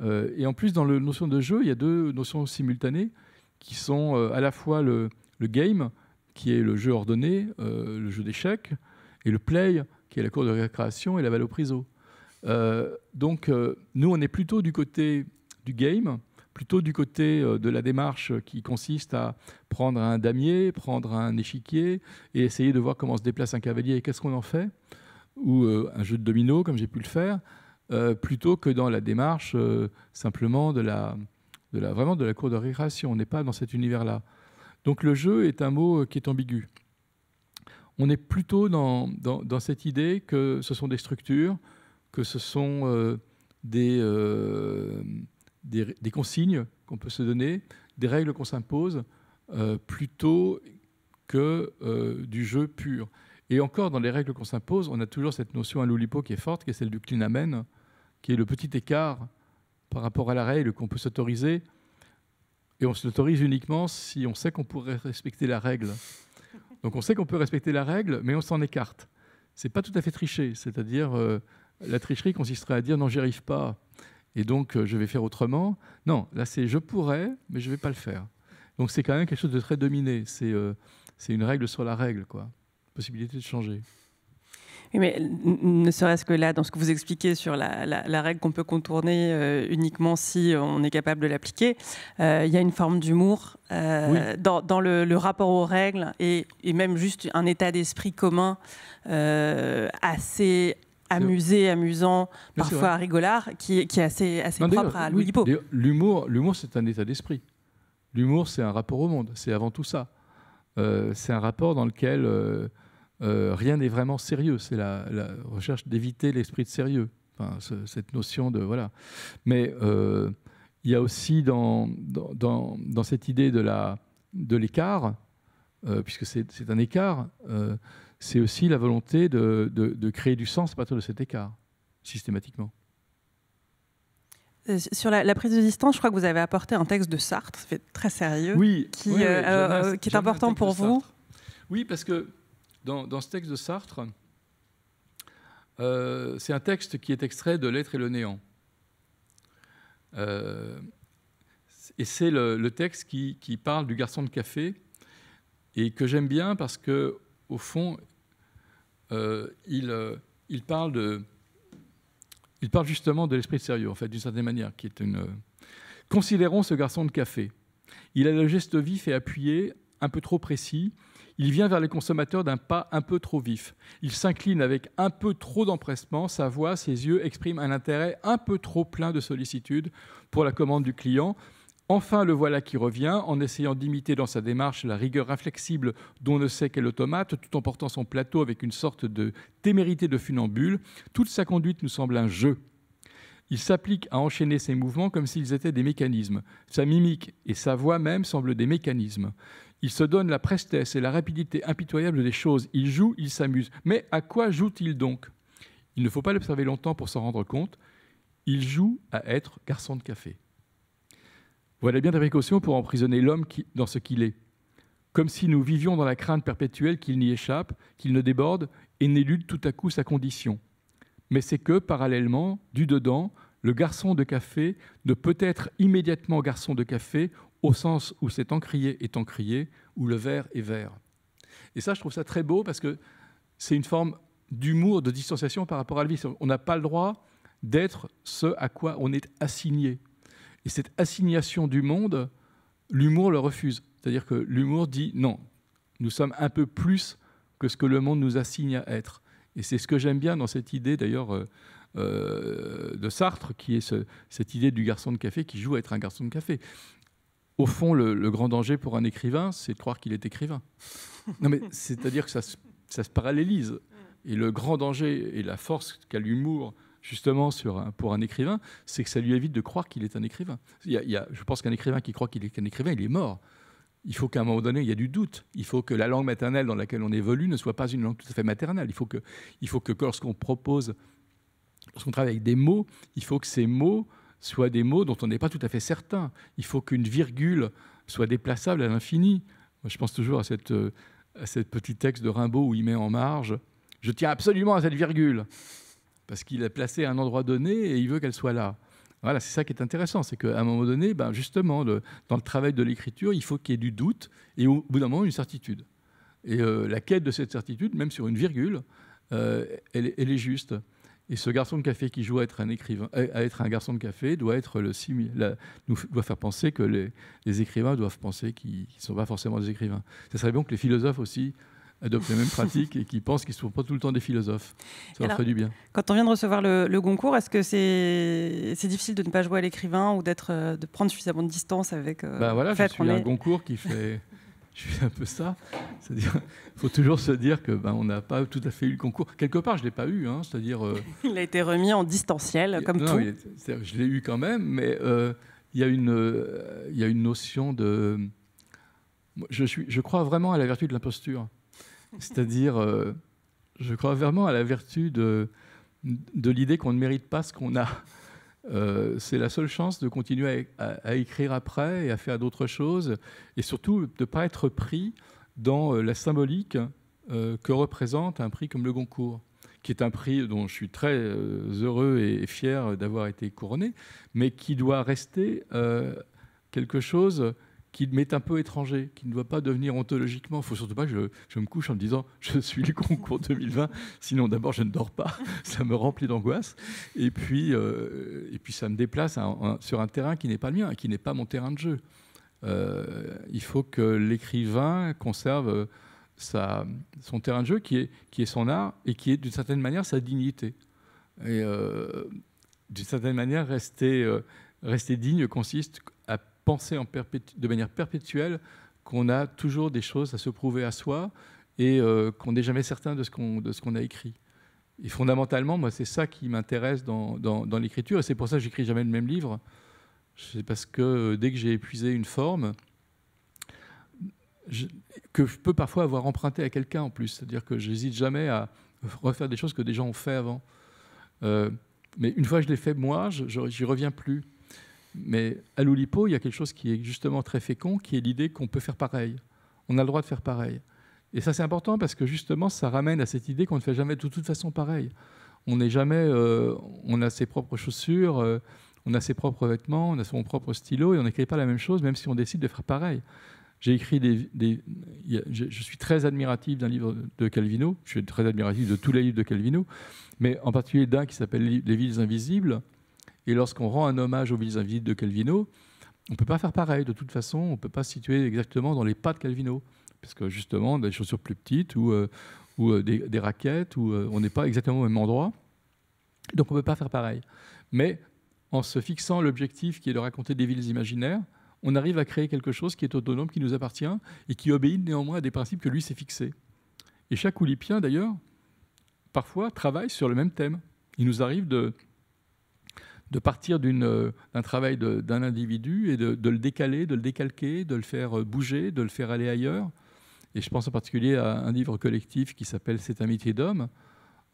Euh, et en plus, dans la notion de jeu, il y a deux notions simultanées qui sont euh, à la fois le, game, qui est le jeu ordonné, euh, le jeu d'échecs, et le play, qui est la cour de récréation et la valopriso. au donc, nous, on est plutôt du côté du game, plutôt du côté de la démarche qui consiste à prendre un damier, prendre un échiquier et essayer de voir comment se déplace un cavalier et qu'est-ce qu'on en fait ou euh, un jeu de domino, comme j'ai pu le faire, euh, plutôt que dans la démarche euh, simplement de la, cour de récréation. On n'est pas dans cet univers-là. Donc le jeu est un mot qui est ambigu. On est plutôt dans, dans, cette idée que ce sont des structures, que ce sont des, consignes qu'on peut se donner, des règles qu'on s'impose, plutôt que du jeu pur. Et encore, dans les règles qu'on s'impose, on a toujours cette notion à l'oulipo qui est forte, qui est celle du clinamen, qui est le petit écart par rapport à la règle qu'on peut s'autoriser. Et on s'autorise uniquement si on sait qu'on pourrait respecter la règle. Donc on sait qu'on peut respecter la règle, mais on s'en écarte. C'est pas tout à fait tricher, c'est-à-dire euh, la tricherie consisterait à dire non, j'y arrive pas, et donc euh, je vais faire autrement. Non, là c'est je pourrais, mais je vais pas le faire. Donc c'est quand même quelque chose de très dominé. C'est euh, une règle sur la règle, quoi possibilité de changer. mais ne serait-ce que là, dans ce que vous expliquez sur la, règle qu'on peut contourner euh, uniquement si on est capable de l'appliquer, euh, il y a une forme d'humour euh, dans, le, rapport aux règles et, même juste un état d'esprit commun assez amusé, amusant, parfois rigolard, qui, qui, est assez, assez propre à Louis oui, L'humour, l'humour, c'est un état d'esprit. L'humour, c'est un rapport au monde. C'est avant tout ça. c'est un rapport dans lequel euh, rien n'est vraiment sérieux. C'est la, recherche d'éviter l'esprit de sérieux. cette notion de voilà. Mais euh, il y a aussi dans, dans, cette idée de la de l'écart, euh, puisque c'est un écart, c'est aussi la volonté de, de, créer du sens à partir de cet écart, systématiquement. Sur la, prise de distance, je crois que vous avez apporté un texte de Sartre, très sérieux, qui, qui est important pour vous. Oui, parce que dans, ce texte de Sartre, euh, c'est un texte qui est extrait de L'être et le néant. Euh, et c'est le, texte qui, parle du garçon de café et que j'aime bien parce que, au fond, euh, il, parle justement de l'esprit sérieux, en fait, d'une certaine manière, qui est une. Considérons ce garçon de café. Il a le geste vif et appuyé, un peu trop précis, il vient vers les consommateurs d'un pas un peu trop vif. Il s'incline avec un peu trop d'empressement, sa voix, ses yeux expriment un intérêt un peu trop plein de sollicitude pour la commande du client. Enfin, le voilà qui revient, en essayant d'imiter dans sa démarche la rigueur inflexible dont ne sait quel automate, tout en portant son plateau avec une sorte de témérité de funambule. Toute sa conduite nous semble un jeu. Il s'applique à enchaîner ses mouvements comme s'ils étaient des mécanismes. Sa mimique et sa voix même semblent des mécanismes. Il se donne la prestesse et la rapidité impitoyable des choses. Il joue, il s'amuse. Mais à quoi joue-t-il donc Il ne faut pas l'observer longtemps pour s'en rendre compte. Il joue à être garçon de café. Voilà bien des précautions pour emprisonner l'homme dans ce qu'il est. Comme si nous vivions dans la crainte perpétuelle qu'il n'y échappe, qu'il ne déborde et n'élude tout à coup sa condition mais c'est que, parallèlement, du dedans, le garçon de café ne peut être immédiatement garçon de café au sens où cet encrier est encrier, où le verre est vert. Et ça, je trouve ça très beau parce que c'est une forme d'humour, de distanciation par rapport à la vie. On n'a pas le droit d'être ce à quoi on est assigné. Et cette assignation du monde, l'humour le refuse. C'est-à-dire que l'humour dit non, nous sommes un peu plus que ce que le monde nous assigne à être. Et c'est ce que j'aime bien dans cette idée d'ailleurs euh, euh, de Sartre, qui est cette idée du garçon de café qui joue à être un garçon de café. Au fond, le, grand danger pour un écrivain, c'est de croire qu'il est écrivain. Non, mais c'est-à-dire que ça se, parallélise. Et le grand danger et la force qu'a l'humour justement sur pour un écrivain, c'est que ça lui évite de croire qu'il est un écrivain. il y a, je pense qu'un écrivain qui croit qu'il est un écrivain, il est mort il faut qu'à un moment donné, il y ait du doute. Il faut que la langue maternelle dans laquelle on évolue ne soit pas une langue tout à fait maternelle. Il faut que, il faut que lorsqu'on propose, lorsqu'on travaille avec des mots, il faut que ces mots soient des mots dont on n'est pas tout à fait certain. Il faut qu'une virgule soit déplaçable à l'infini. Je pense toujours à cette, euh, à cette petit texte de Rimbaud où il met en marge « Je tiens absolument à cette virgule » parce qu'il est placé à un endroit donné et il veut qu'elle soit là. Voilà, c'est ça qui est intéressant, c'est qu'à un moment donné, ben justement, dans le travail de l'écriture, il faut qu'il y ait du doute et au bout d'un moment, une certitude. Et euh, la quête de cette certitude, même sur une virgule, euh, elle, est juste. Et ce garçon de café qui joue à être un, écrivain, euh, à être un garçon de café doit, être le, doit faire penser que les, écrivains doivent penser qu'ils ne sont pas forcément des écrivains. Ce serait bon que les philosophes aussi adoptent les mêmes pratiques et qui pensent qu'ils ne sont pas tout le temps des philosophes. Ça leur ferait du bien. Quand on vient de recevoir le, concours, est-ce que c'est difficile de ne pas jouer à l'écrivain ou d'être euh, de prendre suffisamment de distance avec euh, bah voilà, fait je suis un concours qui fait. je suis un peu ça. C'est-à-dire, il faut toujours se dire que ben, on n'a pas tout à fait eu le concours. Quelque part, je ne l'ai pas eu. Hein, c'est-à-dire, euh, il a été remis en distanciel, comme tout. je l'ai eu quand même, mais il y, y, a une notion de. Je, suis, je crois vraiment à la vertu de l'imposture. C'est-à-dire, euh, je crois vraiment à la vertu de, l'idée qu'on ne mérite pas ce qu'on a. Euh, c'est la seule chance de continuer à, écrire après et à faire d'autres choses, et surtout de ne pas être pris dans euh, la symbolique que représente un prix comme le Goncourt, qui est un prix dont je suis très heureux et, et fier d'avoir été couronné, mais qui doit rester quelque chose qui m'est un peu étranger, qui ne doit pas devenir ontologiquement. Il ne faut surtout pas que je, me couche en me disant je suis le concours 2020, sinon d'abord je ne dors pas, ça me remplit d'angoisse, et, puis euh, et puis ça me déplace sur un terrain qui n'est pas le mien, qui n'est pas mon terrain de jeu. Euh, il faut que l'écrivain conserve euh, son terrain de jeu qui est, qui est son art et qui est d'une certaine manière sa dignité. Et d'une certaine manière, rester, rester digne consiste penser en de manière perpétuelle qu'on a toujours des choses à se prouver à soi et euh, qu'on n'est jamais certain de ce qu'on a écrit. Et fondamentalement, moi, c'est ça qui m'intéresse dans, l'écriture, et c'est pour ça que j'écris jamais le même livre. C'est parce que euh, dès que j'ai épuisé une forme, que je peux parfois avoir emprunté à quelqu'un en plus, c'est-à-dire que j'hésite jamais à refaire des choses que des gens ont fait avant. Euh, mais une fois que je l'ai fait moi, j'y reviens plus. Mais à l'Oulipo, il y a quelque chose qui est justement très fécond, qui est l'idée qu'on peut faire pareil. On a le droit de faire pareil. Et ça, c'est important parce que justement, ça ramène à cette idée qu'on ne fait jamais de toute façon pareil. On n'est jamais. Euh, on a ses propres chaussures, euh, on a ses propres vêtements, on a son propre stylo et on n'écrit pas la même chose, même si on décide de faire pareil. J'ai écrit des, Je suis très admiratif d'un livre de Calvino. Je suis très admiratif de tous les livres de Calvino, mais en particulier d'un qui s'appelle Les villes invisibles, et lorsqu'on rend un hommage aux villes invisibles de Calvino, on ne peut pas faire pareil. De toute façon, on ne peut pas se situer exactement dans les pas de Calvino. Parce que justement, des chaussures plus petites ou, euh, euh, des, raquettes, ou euh, on n'est pas exactement au même endroit. Donc on ne peut pas faire pareil. Mais en se fixant l'objectif qui est de raconter des villes imaginaires, on arrive à créer quelque chose qui est autonome, qui nous appartient et qui obéit néanmoins à des principes que lui s'est fixé. Et chaque oulipien, d'ailleurs, parfois travaille sur le même thème. Il nous arrive de, de partir euh, d'un travail d'un individu et de, le décaler, de le décalquer, de le faire euh, bouger, de le faire aller ailleurs. Et je pense en particulier à un livre collectif qui s'appelle Cette amitié d'homme,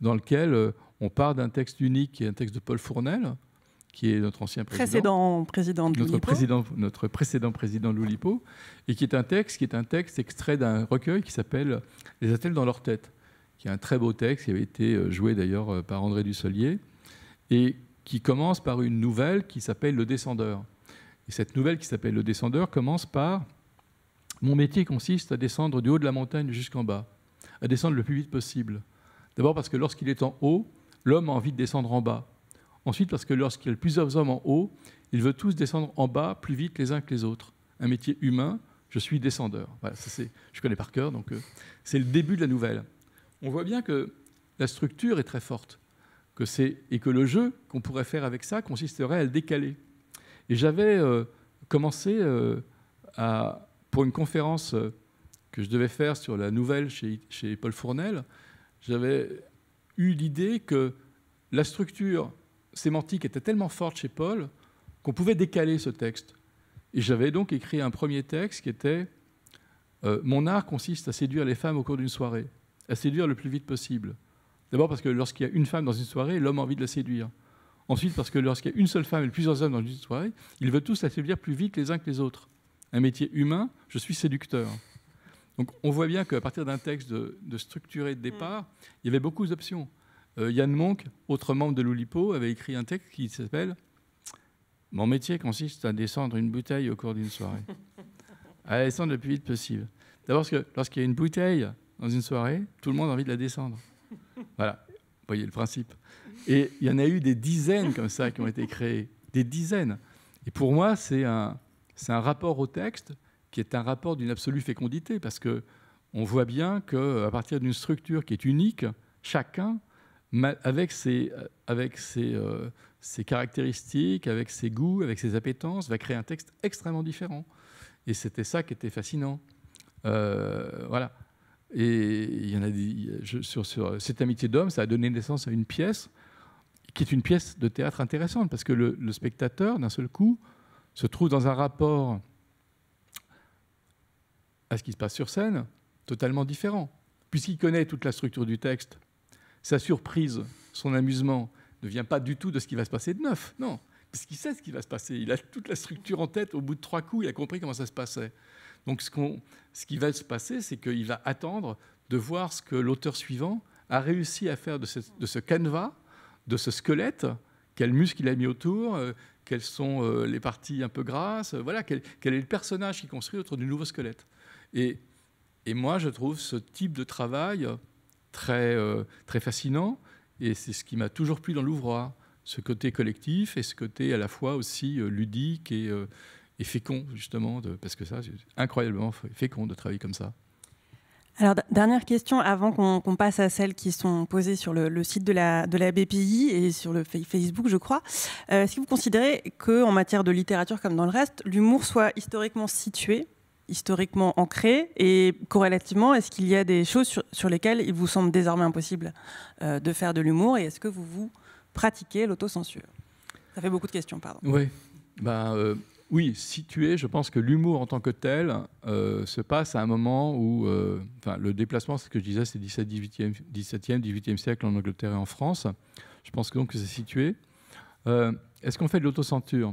dans lequel euh, on part d'un texte unique qui est un texte de Paul Fournel, qui est notre ancien président, précédent président de notre notre précédent président Loulipo, et qui est un texte qui est un texte extrait d'un recueil qui s'appelle Les attelles dans leur tête, qui est un très beau texte qui avait été joué d'ailleurs par André Dussolier et qui commence par une nouvelle qui s'appelle Le Descendeur. Et cette nouvelle qui s'appelle Le Descendeur commence par Mon métier consiste à descendre du haut de la montagne jusqu'en bas, à descendre le plus vite possible. D'abord parce que lorsqu'il est en haut, l'homme a envie de descendre en bas. Ensuite parce que lorsqu'il y a plusieurs hommes en haut, ils veulent tous descendre en bas plus vite les uns que les autres. Un métier humain, je suis descendeur. Voilà, je connais par cœur, donc euh, c'est le début de la nouvelle. On voit bien que la structure est très forte et que le jeu qu'on pourrait faire avec ça consisterait à le décaler. Et j'avais euh, commencé euh, pour une conférence euh, que je devais faire sur la nouvelle chez, Paul Fournel, j'avais eu l'idée que la structure sémantique était tellement forte chez Paul qu'on pouvait décaler ce texte. Et j'avais donc écrit un premier texte qui était Mon art consiste à séduire les femmes au cours d'une soirée, à séduire le plus vite possible. D'abord parce que lorsqu'il y a une femme dans une soirée, l'homme a envie de la séduire. Ensuite, parce que lorsqu'il y a une seule femme et plusieurs hommes dans une soirée, ils veulent tous la séduire plus vite les uns que les autres. Un métier humain, je suis séducteur. Donc on voit bien qu'à partir d'un texte de, de, structuré de départ, il y avait beaucoup d'options. Euh, Yann Monk, autre membre de l'Oulipo, avait écrit un texte qui s'appelle Mon métier consiste à descendre une bouteille au cours d'une soirée. à la descendre le plus vite possible. D'abord parce que lorsqu'il y a une bouteille dans une soirée, tout le monde a envie de la descendre. Voilà, vous voyez le principe. Et il y en a eu des dizaines comme ça qui ont été créées, des dizaines. Et pour moi, c'est un, un rapport au texte qui est un rapport d'une absolue fécondité, parce que on voit bien qu'à partir d'une structure qui est unique, chacun, avec ses, avec euh, ses, caractéristiques, avec ses goûts, avec ses appétences, va créer un texte extrêmement différent. Et c'était ça qui était fascinant. Euh, voilà. Et il y en a dit, sur, cette amitié d'homme, ça a donné naissance à une pièce qui est une pièce de théâtre intéressante parce que le, le spectateur, d'un seul coup, se trouve dans un rapport à ce qui se passe sur scène totalement différent. Puisqu'il connaît toute la structure du texte, sa surprise, son amusement ne vient pas du tout de ce qui va se passer de neuf, non, parce qu'il sait ce qui va se passer. Il a toute la structure en tête, au bout de trois coups, il a compris comment ça se passait. Donc ce, ce qui va se passer, c'est qu'il va attendre de voir ce que l'auteur suivant a réussi à faire de ce, de ce canevas, de ce squelette, quel muscle il a mis autour, euh, quelles sont euh, les parties un peu grasses, euh, voilà, quel, est le personnage qui construit autour du nouveau squelette. Et, et moi, je trouve ce type de travail très, très fascinant, et c'est ce qui m'a toujours plu dans l'ouvroir, ce côté collectif et ce côté à la fois aussi ludique et, et fécond, justement, parce que ça, c'est incroyablement fécond de travailler comme ça. Alors, dernière question avant qu'on passe à celles qui sont posées sur le, site de la, de la, BPI et sur le Facebook, je crois. Euh, Est-ce que vous considérez qu'en matière de littérature comme dans le reste, l'humour soit historiquement situé historiquement ancré et corrélativement, est-ce qu'il y a des choses sur, lesquelles il vous semble désormais impossible euh, de faire de l'humour et est-ce que vous vous pratiquez l'autocensure Ça fait beaucoup de questions, pardon. Oui, Bah oui, situé, je pense que l'humour en tant que tel euh, se passe à un moment où euh, le déplacement, ce que je disais, c'est 17, 18e, 17e, 18e siècle en Angleterre et en France. Je pense donc que c'est situé. Euh, est-ce qu'on fait de l'autocenture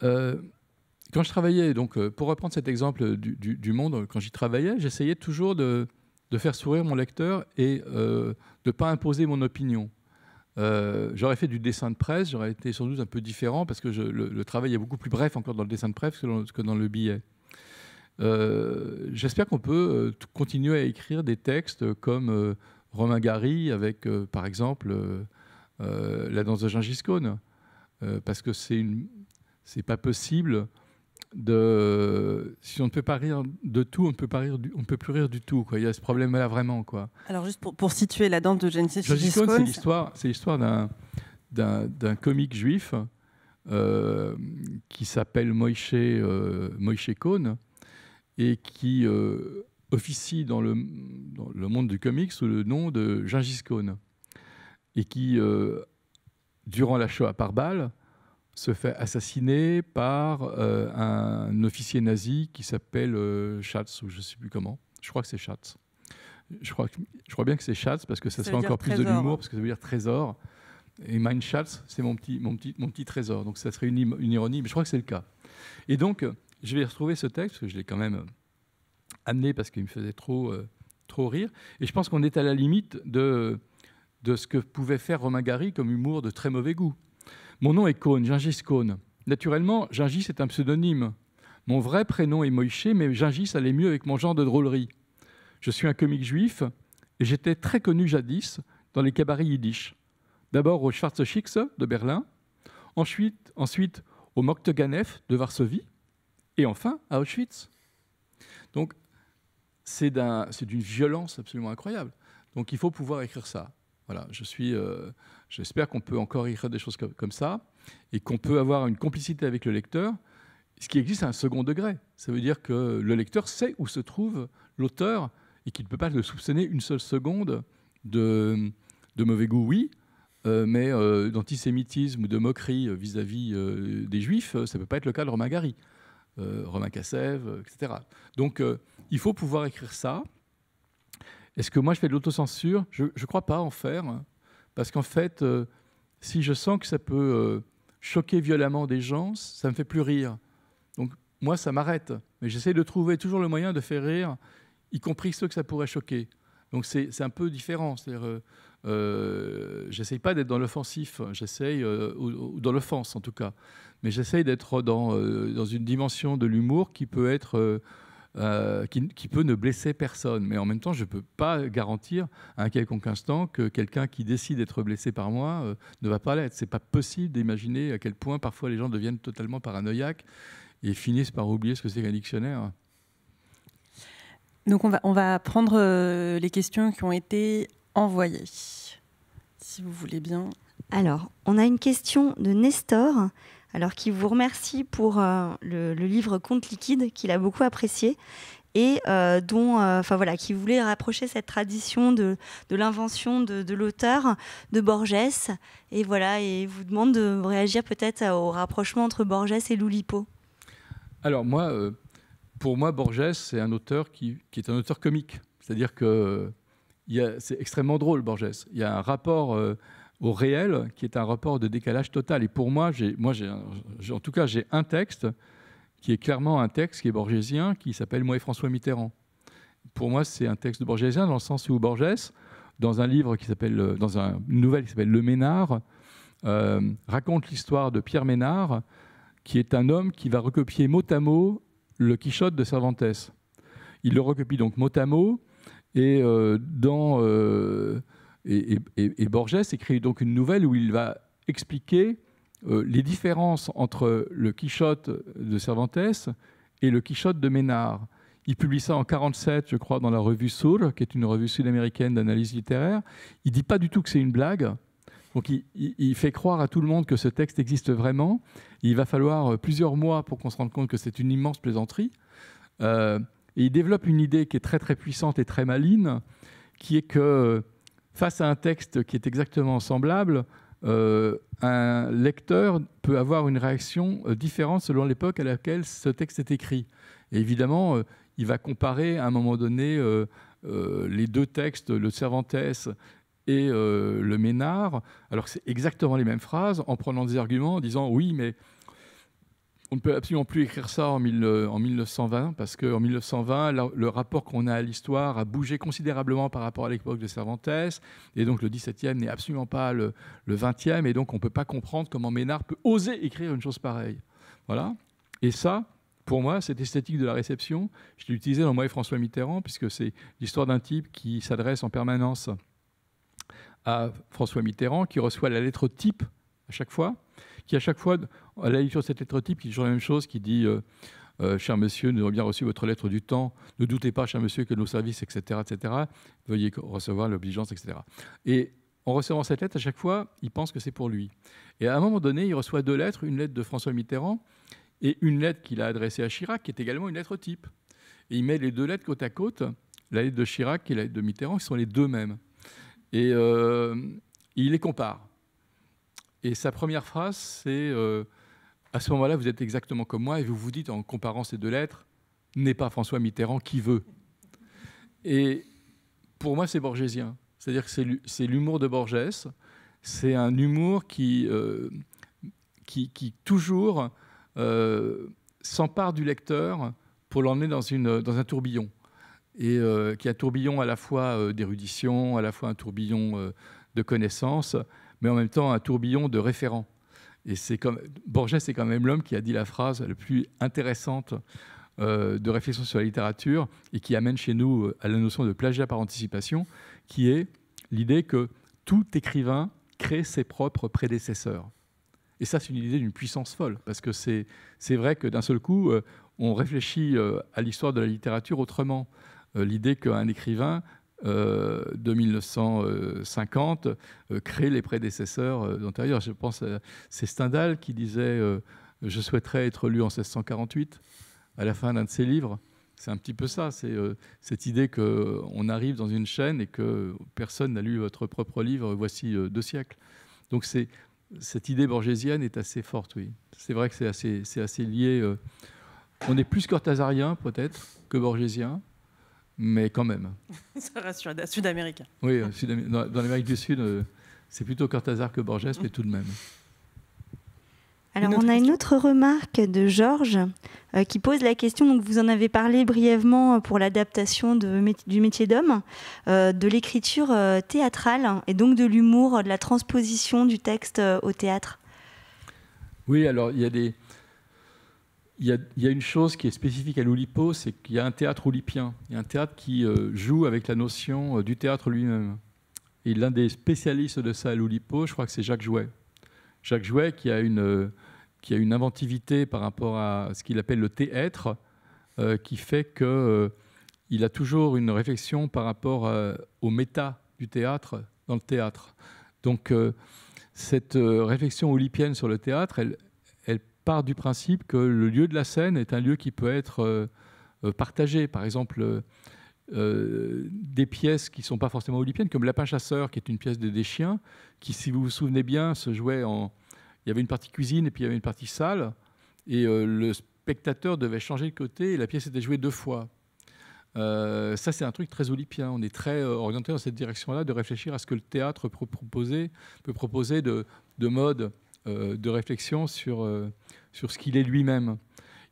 Quand je travaillais, donc, pour reprendre cet exemple du, monde, quand j'y travaillais, j'essayais toujours de, faire sourire mon lecteur et de ne pas imposer mon opinion. Euh, j'aurais fait du dessin de presse, j'aurais été sans doute un peu différent parce que le, travail est beaucoup plus bref encore dans le dessin de presse que dans, le billet. Euh, j'espère qu'on peut euh, continuer à écrire des textes comme Romain Gary avec, par exemple, La danse de Gengis Khan, parce que c'est pas possible de si on ne peut pas rire de tout, on ne peut pas rire, on peut plus rire du tout. Il y a ce problème-là vraiment. Quoi. Alors juste pour, situer la danse de Genesis c'est l'histoire, c'est l'histoire d'un, comique juif euh, qui s'appelle Moïse euh, et qui euh, officie dans le, dans le, monde du comique sous le nom de Gengis Cohn et qui, euh, durant la Shoah par balle, se fait assassiner par euh, un officier nazi qui s'appelle euh, Schatz, ou je ne sais plus comment. Je crois que c'est Schatz. Je crois, je crois bien que c'est Schatz, parce que ça, serait encore plus de l'humour, parce que ça veut dire trésor. Et Mein Schatz, c'est mon petit, mon, petit, mon petit trésor. Donc ça serait une, une ironie, mais je crois que c'est le cas. Et donc, je vais retrouver ce texte, parce que je l'ai quand même euh, amené parce qu'il me faisait trop, trop rire. Et je pense qu'on est à la limite de, de ce que pouvait faire Romain Gary comme humour de très mauvais goût. Mon nom est Cohn, Gingis Cohn. Naturellement, Gingis est un pseudonyme. Mon vrai prénom est Moïse, mais Gingis allait mieux avec mon genre de drôlerie. Je suis un comique juif et j'étais très connu jadis dans les cabarets yiddish. D'abord au Schwarzschicks de Berlin, ensuite, ensuite au Mokteganef de Varsovie et enfin à Auschwitz. Donc c'est d'une violence absolument incroyable. Donc il faut pouvoir écrire ça. Voilà, je suis, euh, J'espère qu'on peut encore écrire des choses comme ça et qu'on peut avoir une complicité avec le lecteur. Ce qui existe, à un second degré. Ça veut dire que le lecteur sait où se trouve l'auteur et qu'il ne peut pas le soupçonner une seule seconde de, de mauvais goût, oui, euh, mais euh, d'antisémitisme ou de moquerie euh, vis-à-vis des juifs, ça ne peut pas être le cas de Romain Gary, Romain Cassev, etc. Donc il faut pouvoir écrire ça. Est-ce que moi je fais de l'autocensure Je ne crois pas en faire. Parce qu'en fait, euh, si je sens que ça peut euh, choquer violemment des gens, ça me fait plus rire. Donc moi, ça m'arrête. Mais j'essaie de trouver toujours le moyen de faire rire, y compris ceux que ça pourrait choquer. Donc c'est un peu différent. cest euh, j'essaye pas d'être dans l'offensif, j'essaye, ou, dans l'offense en tout cas, mais j'essaye d'être dans, dans une dimension de l'humour qui peut être euh, qui, peut ne blesser personne. Mais en même temps, je ne peux pas garantir à un quelconque instant que quelqu'un qui décide d'être blessé par moi euh, ne va pas l'être. C'est pas possible d'imaginer à quel point parfois les gens deviennent totalement paranoïaques et finissent par oublier ce que c'est qu'un dictionnaire. Donc on va, on va prendre euh, les questions qui ont été envoyées, si vous voulez bien. Alors, on a une question de Nestor alors qui vous remercie pour euh, le, livre Compte liquide qu'il a beaucoup apprécié et euh, dont, euh, voilà, qui voulait rapprocher cette tradition de, l'invention de, l'auteur de Borges et voilà et vous demande de réagir peut-être au rapprochement entre Borges et Loulipo. Alors moi, pour moi, Borges c'est un auteur qui, qui, est un auteur comique, c'est-à-dire que c'est extrêmement drôle Borges. Il y a un rapport au réel, qui est un rapport de décalage total. Et pour moi, moi en tout cas, j'ai un texte qui est clairement un texte qui est borgésien, qui s'appelle Moi et François Mitterrand. Pour moi, c'est un texte borgésien dans le sens où Borges, dans un livre qui s'appelle, euh, dans un, une nouvelle qui s'appelle Le Ménard, euh, raconte l'histoire de Pierre Ménard, qui est un homme qui va recopier mot à mot le Quichotte de Cervantes. Il le recopie donc mot à mot, et euh, dans et, Borges écrit donc une nouvelle où il va expliquer euh, les différences entre le Quichotte de Cervantes et le Quichotte de Ménard. Il publie ça en 47 je crois, dans la revue Soul, qui est une revue sud-américaine d'analyse littéraire. Il dit pas du tout que c'est une blague. Donc il, fait croire à tout le monde que ce texte existe vraiment. Il va falloir euh, plusieurs mois pour qu'on se rende compte que c'est une immense plaisanterie. Euh, et il développe une idée qui est très très puissante et très maligne, qui est que face à un texte qui est exactement semblable, euh, un lecteur peut avoir une réaction euh, différente selon l'époque à laquelle ce texte est écrit. évidemment, euh, il va comparer à un moment donné les deux textes, le Cervantes et le Ménard. Alors c'est exactement les mêmes phrases, en prenant des arguments, en disant oui, mais on ne peut absolument plus écrire ça en, 1920, parce qu'en 1920, le rapport qu'on a à l'histoire a bougé considérablement par rapport à l'époque de Cervantes, et donc le 17e n'est absolument pas le, 20e, et donc on ne peut pas comprendre comment Ménard peut oser écrire une chose pareille. Voilà. Et ça, pour moi, cette esthétique de la réception, je l'ai utilisée dans Moi et François Mitterrand, puisque c'est l'histoire d'un type qui s'adresse en permanence à François Mitterrand, qui reçoit la lettre type à chaque fois, qui à chaque fois à la lecture de cette lettre type, qui dit toujours la même chose, qui dit euh, euh, Cher monsieur, nous avons bien reçu votre lettre du temps. Ne doutez pas, cher monsieur, que nos services, etc., etc., veuillez recevoir l'obligeance, etc. Et en recevant cette lettre, à chaque fois, il pense que c'est pour lui. Et à un moment donné, il reçoit deux lettres, une lettre de François Mitterrand et une lettre qu'il a adressée à Chirac, qui est également une lettre type. Et il met les deux lettres côte à côte, la lettre de Chirac et la lettre de Mitterrand, qui sont les deux mêmes. Et euh, il les compare. Et sa première phrase, c'est à ce moment-là, vous êtes exactement comme moi et vous vous dites, en comparant ces deux lettres, n'est pas François Mitterrand qui veut. Et pour moi, c'est borgésien. C'est-à-dire que c'est l'humour de Borges. C'est un humour qui, euh, qui, toujours euh, s'empare du lecteur pour l'emmener dans, une, dans un tourbillon. Et euh, qui a un tourbillon à la fois d'érudition, à la fois un tourbillon de connaissances, mais en même temps un tourbillon de référents. Et c'est comme Borges, c'est quand même l'homme qui a dit la phrase la plus intéressante euh, de réflexion sur la littérature et qui amène chez nous euh, à la notion de plagiat par anticipation, qui est l'idée que tout écrivain crée ses propres prédécesseurs. Et ça, c'est une idée d'une puissance folle, parce que c'est vrai que d'un seul coup, euh, on réfléchit à l'histoire de la littérature autrement. L'idée qu'un écrivain euh, de 1950 euh, les prédécesseurs euh, antérieurs. Je pense c'est Stendhal qui disait euh, Je souhaiterais être lu en 1648 à la fin d'un de ses livres. C'est un petit peu ça, c'est cette idée qu'on arrive dans une chaîne et que personne n'a lu votre propre livre, voici deux siècles. Donc c'est cette idée borgésienne est assez forte, oui. C'est vrai que c'est assez, lié. on est plus cortazarien, peut-être, que borgésien mais quand même. Ça rassure, sud-américain. Oui, euh, dans, l'Amérique du Sud, euh, c'est plutôt Cortázar que Borges, mais tout de même. Alors, on a une autre remarque de Georges euh, qui pose la question. Donc, vous en avez parlé brièvement pour l'adaptation du métier d'homme, de l'écriture théâtrale hein, et donc de l'humour, de la transposition du texte au théâtre. Oui, alors il y a des, il y, a, une chose qui est spécifique à l'Oulipo, c'est qu'il y a un théâtre oulipien. Il y a un théâtre qui euh, joue avec la notion euh, du théâtre lui-même. Et l'un des spécialistes de ça à l'Oulipo, je crois que c'est Jacques Jouet. Jacques Jouet qui a une, euh, qui a une inventivité par rapport à ce qu'il appelle le théâtre, qui fait qu'il a toujours une réflexion par rapport au méta du théâtre dans le théâtre. Donc cette réflexion oulipienne sur le théâtre, elle, part du principe que le lieu de la scène est un lieu qui peut être euh, euh, partagé. Par exemple, euh, des pièces qui ne sont pas forcément olympiennes, comme Lapin Chasseur, qui est une pièce des chiens, qui, si vous vous souvenez bien, se jouait en. Il y avait une partie cuisine et puis il y avait une partie salle, et le spectateur devait changer de côté, et la pièce était jouée deux fois. ça, c'est un truc très olympien. On est très orienté dans cette direction-là, de réfléchir à ce que le théâtre peut proposer, peut proposer de, de mode. Euh, de réflexion sur, euh, sur ce qu'il est lui-même.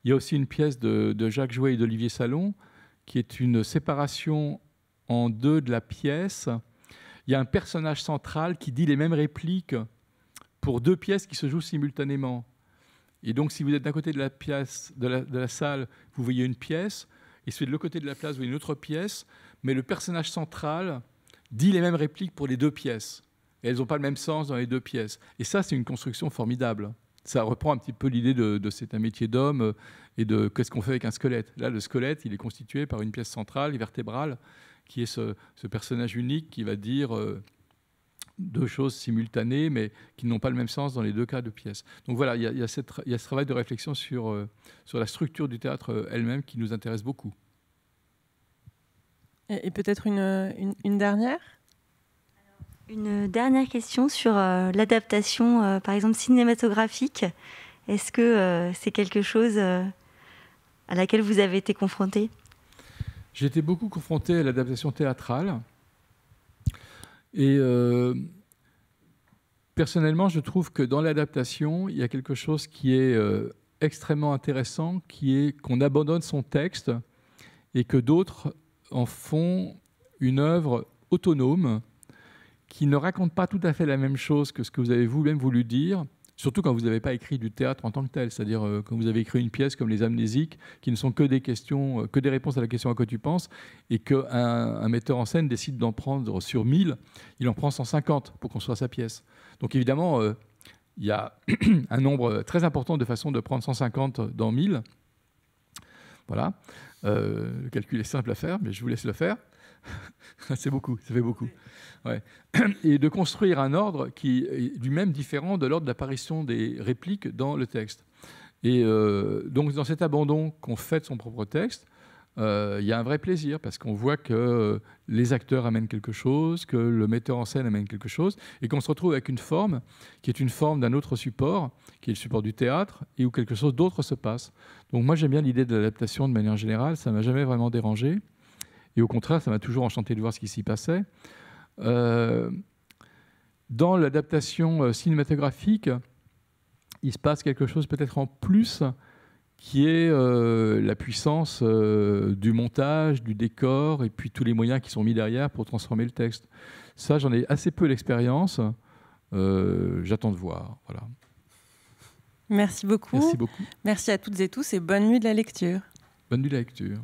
Il y a aussi une pièce de, Jacques Jouet et d'Olivier Salon qui est une séparation en deux de la pièce. Il y a un personnage central qui dit les mêmes répliques pour deux pièces qui se jouent simultanément. Et donc, si vous êtes d'un côté de la pièce, de la, de la, salle, vous voyez une pièce, et si vous êtes de l'autre côté de la place, vous voyez une autre pièce, mais le personnage central dit les mêmes répliques pour les deux pièces et elles n'ont pas le même sens dans les deux pièces. Et ça, c'est une construction formidable. Ça reprend un petit peu l'idée de, c'est un métier d'homme euh, et de qu'est-ce qu'on fait avec un squelette. Là, le squelette, il est constitué par une pièce centrale, vertébrale, qui est ce, personnage unique qui va dire euh, deux choses simultanées, mais qui n'ont pas le même sens dans les deux cas de pièces. Donc voilà, il y, a ce travail de réflexion sur, euh, sur la structure du théâtre elle-même qui nous intéresse beaucoup. Et, peut-être une dernière une dernière question sur euh, l'adaptation, euh, par exemple, cinématographique. Est-ce que euh, c'est quelque chose à laquelle vous avez été confronté J'ai été beaucoup confronté à l'adaptation théâtrale. Et personnellement, je trouve que dans l'adaptation, il y a quelque chose qui est extrêmement intéressant, qui est qu'on abandonne son texte et que d'autres en font une œuvre autonome qui ne raconte pas tout à fait la même chose que ce que vous avez vous-même voulu dire, surtout quand vous n'avez pas écrit du théâtre en tant que tel, c'est-à-dire euh, quand vous avez écrit une pièce comme Les Amnésiques, qui ne sont que des questions, euh, que des réponses à la question à quoi tu penses, et qu'un un metteur en scène décide d'en prendre sur 1000, il en prend 150 pour construire sa pièce. Donc évidemment, euh, il y a un nombre très important de façons de prendre 150 dans 1000. Voilà, le calcul est simple à faire, mais je vous laisse le faire. c'est beaucoup, ça fait beaucoup. Et de construire un ordre qui est lui-même différent de l'ordre d'apparition des répliques dans le texte. Et euh, donc, dans cet abandon qu'on fait de son propre texte, euh, il y a un vrai plaisir parce qu'on voit que les acteurs amènent quelque chose, que le metteur en scène amène quelque chose, et qu'on se retrouve avec une forme qui est une forme d'un autre support, qui est le support du théâtre, et où quelque chose d'autre se passe. Donc moi j'aime bien l'idée de l'adaptation de manière générale, ça m'a jamais vraiment dérangé. Et au contraire, ça m'a toujours enchanté de voir ce qui s'y passait. Euh, dans l'adaptation euh, cinématographique, il se passe quelque chose peut-être en plus qui est euh, la puissance du montage, du décor, et puis tous les moyens qui sont mis derrière pour transformer le texte. Ça, j'en ai assez peu l'expérience. J'attends de voir. Voilà. Merci beaucoup. Merci beaucoup. Merci à toutes et tous et bonne nuit de la lecture. Bonne nuit de la lecture.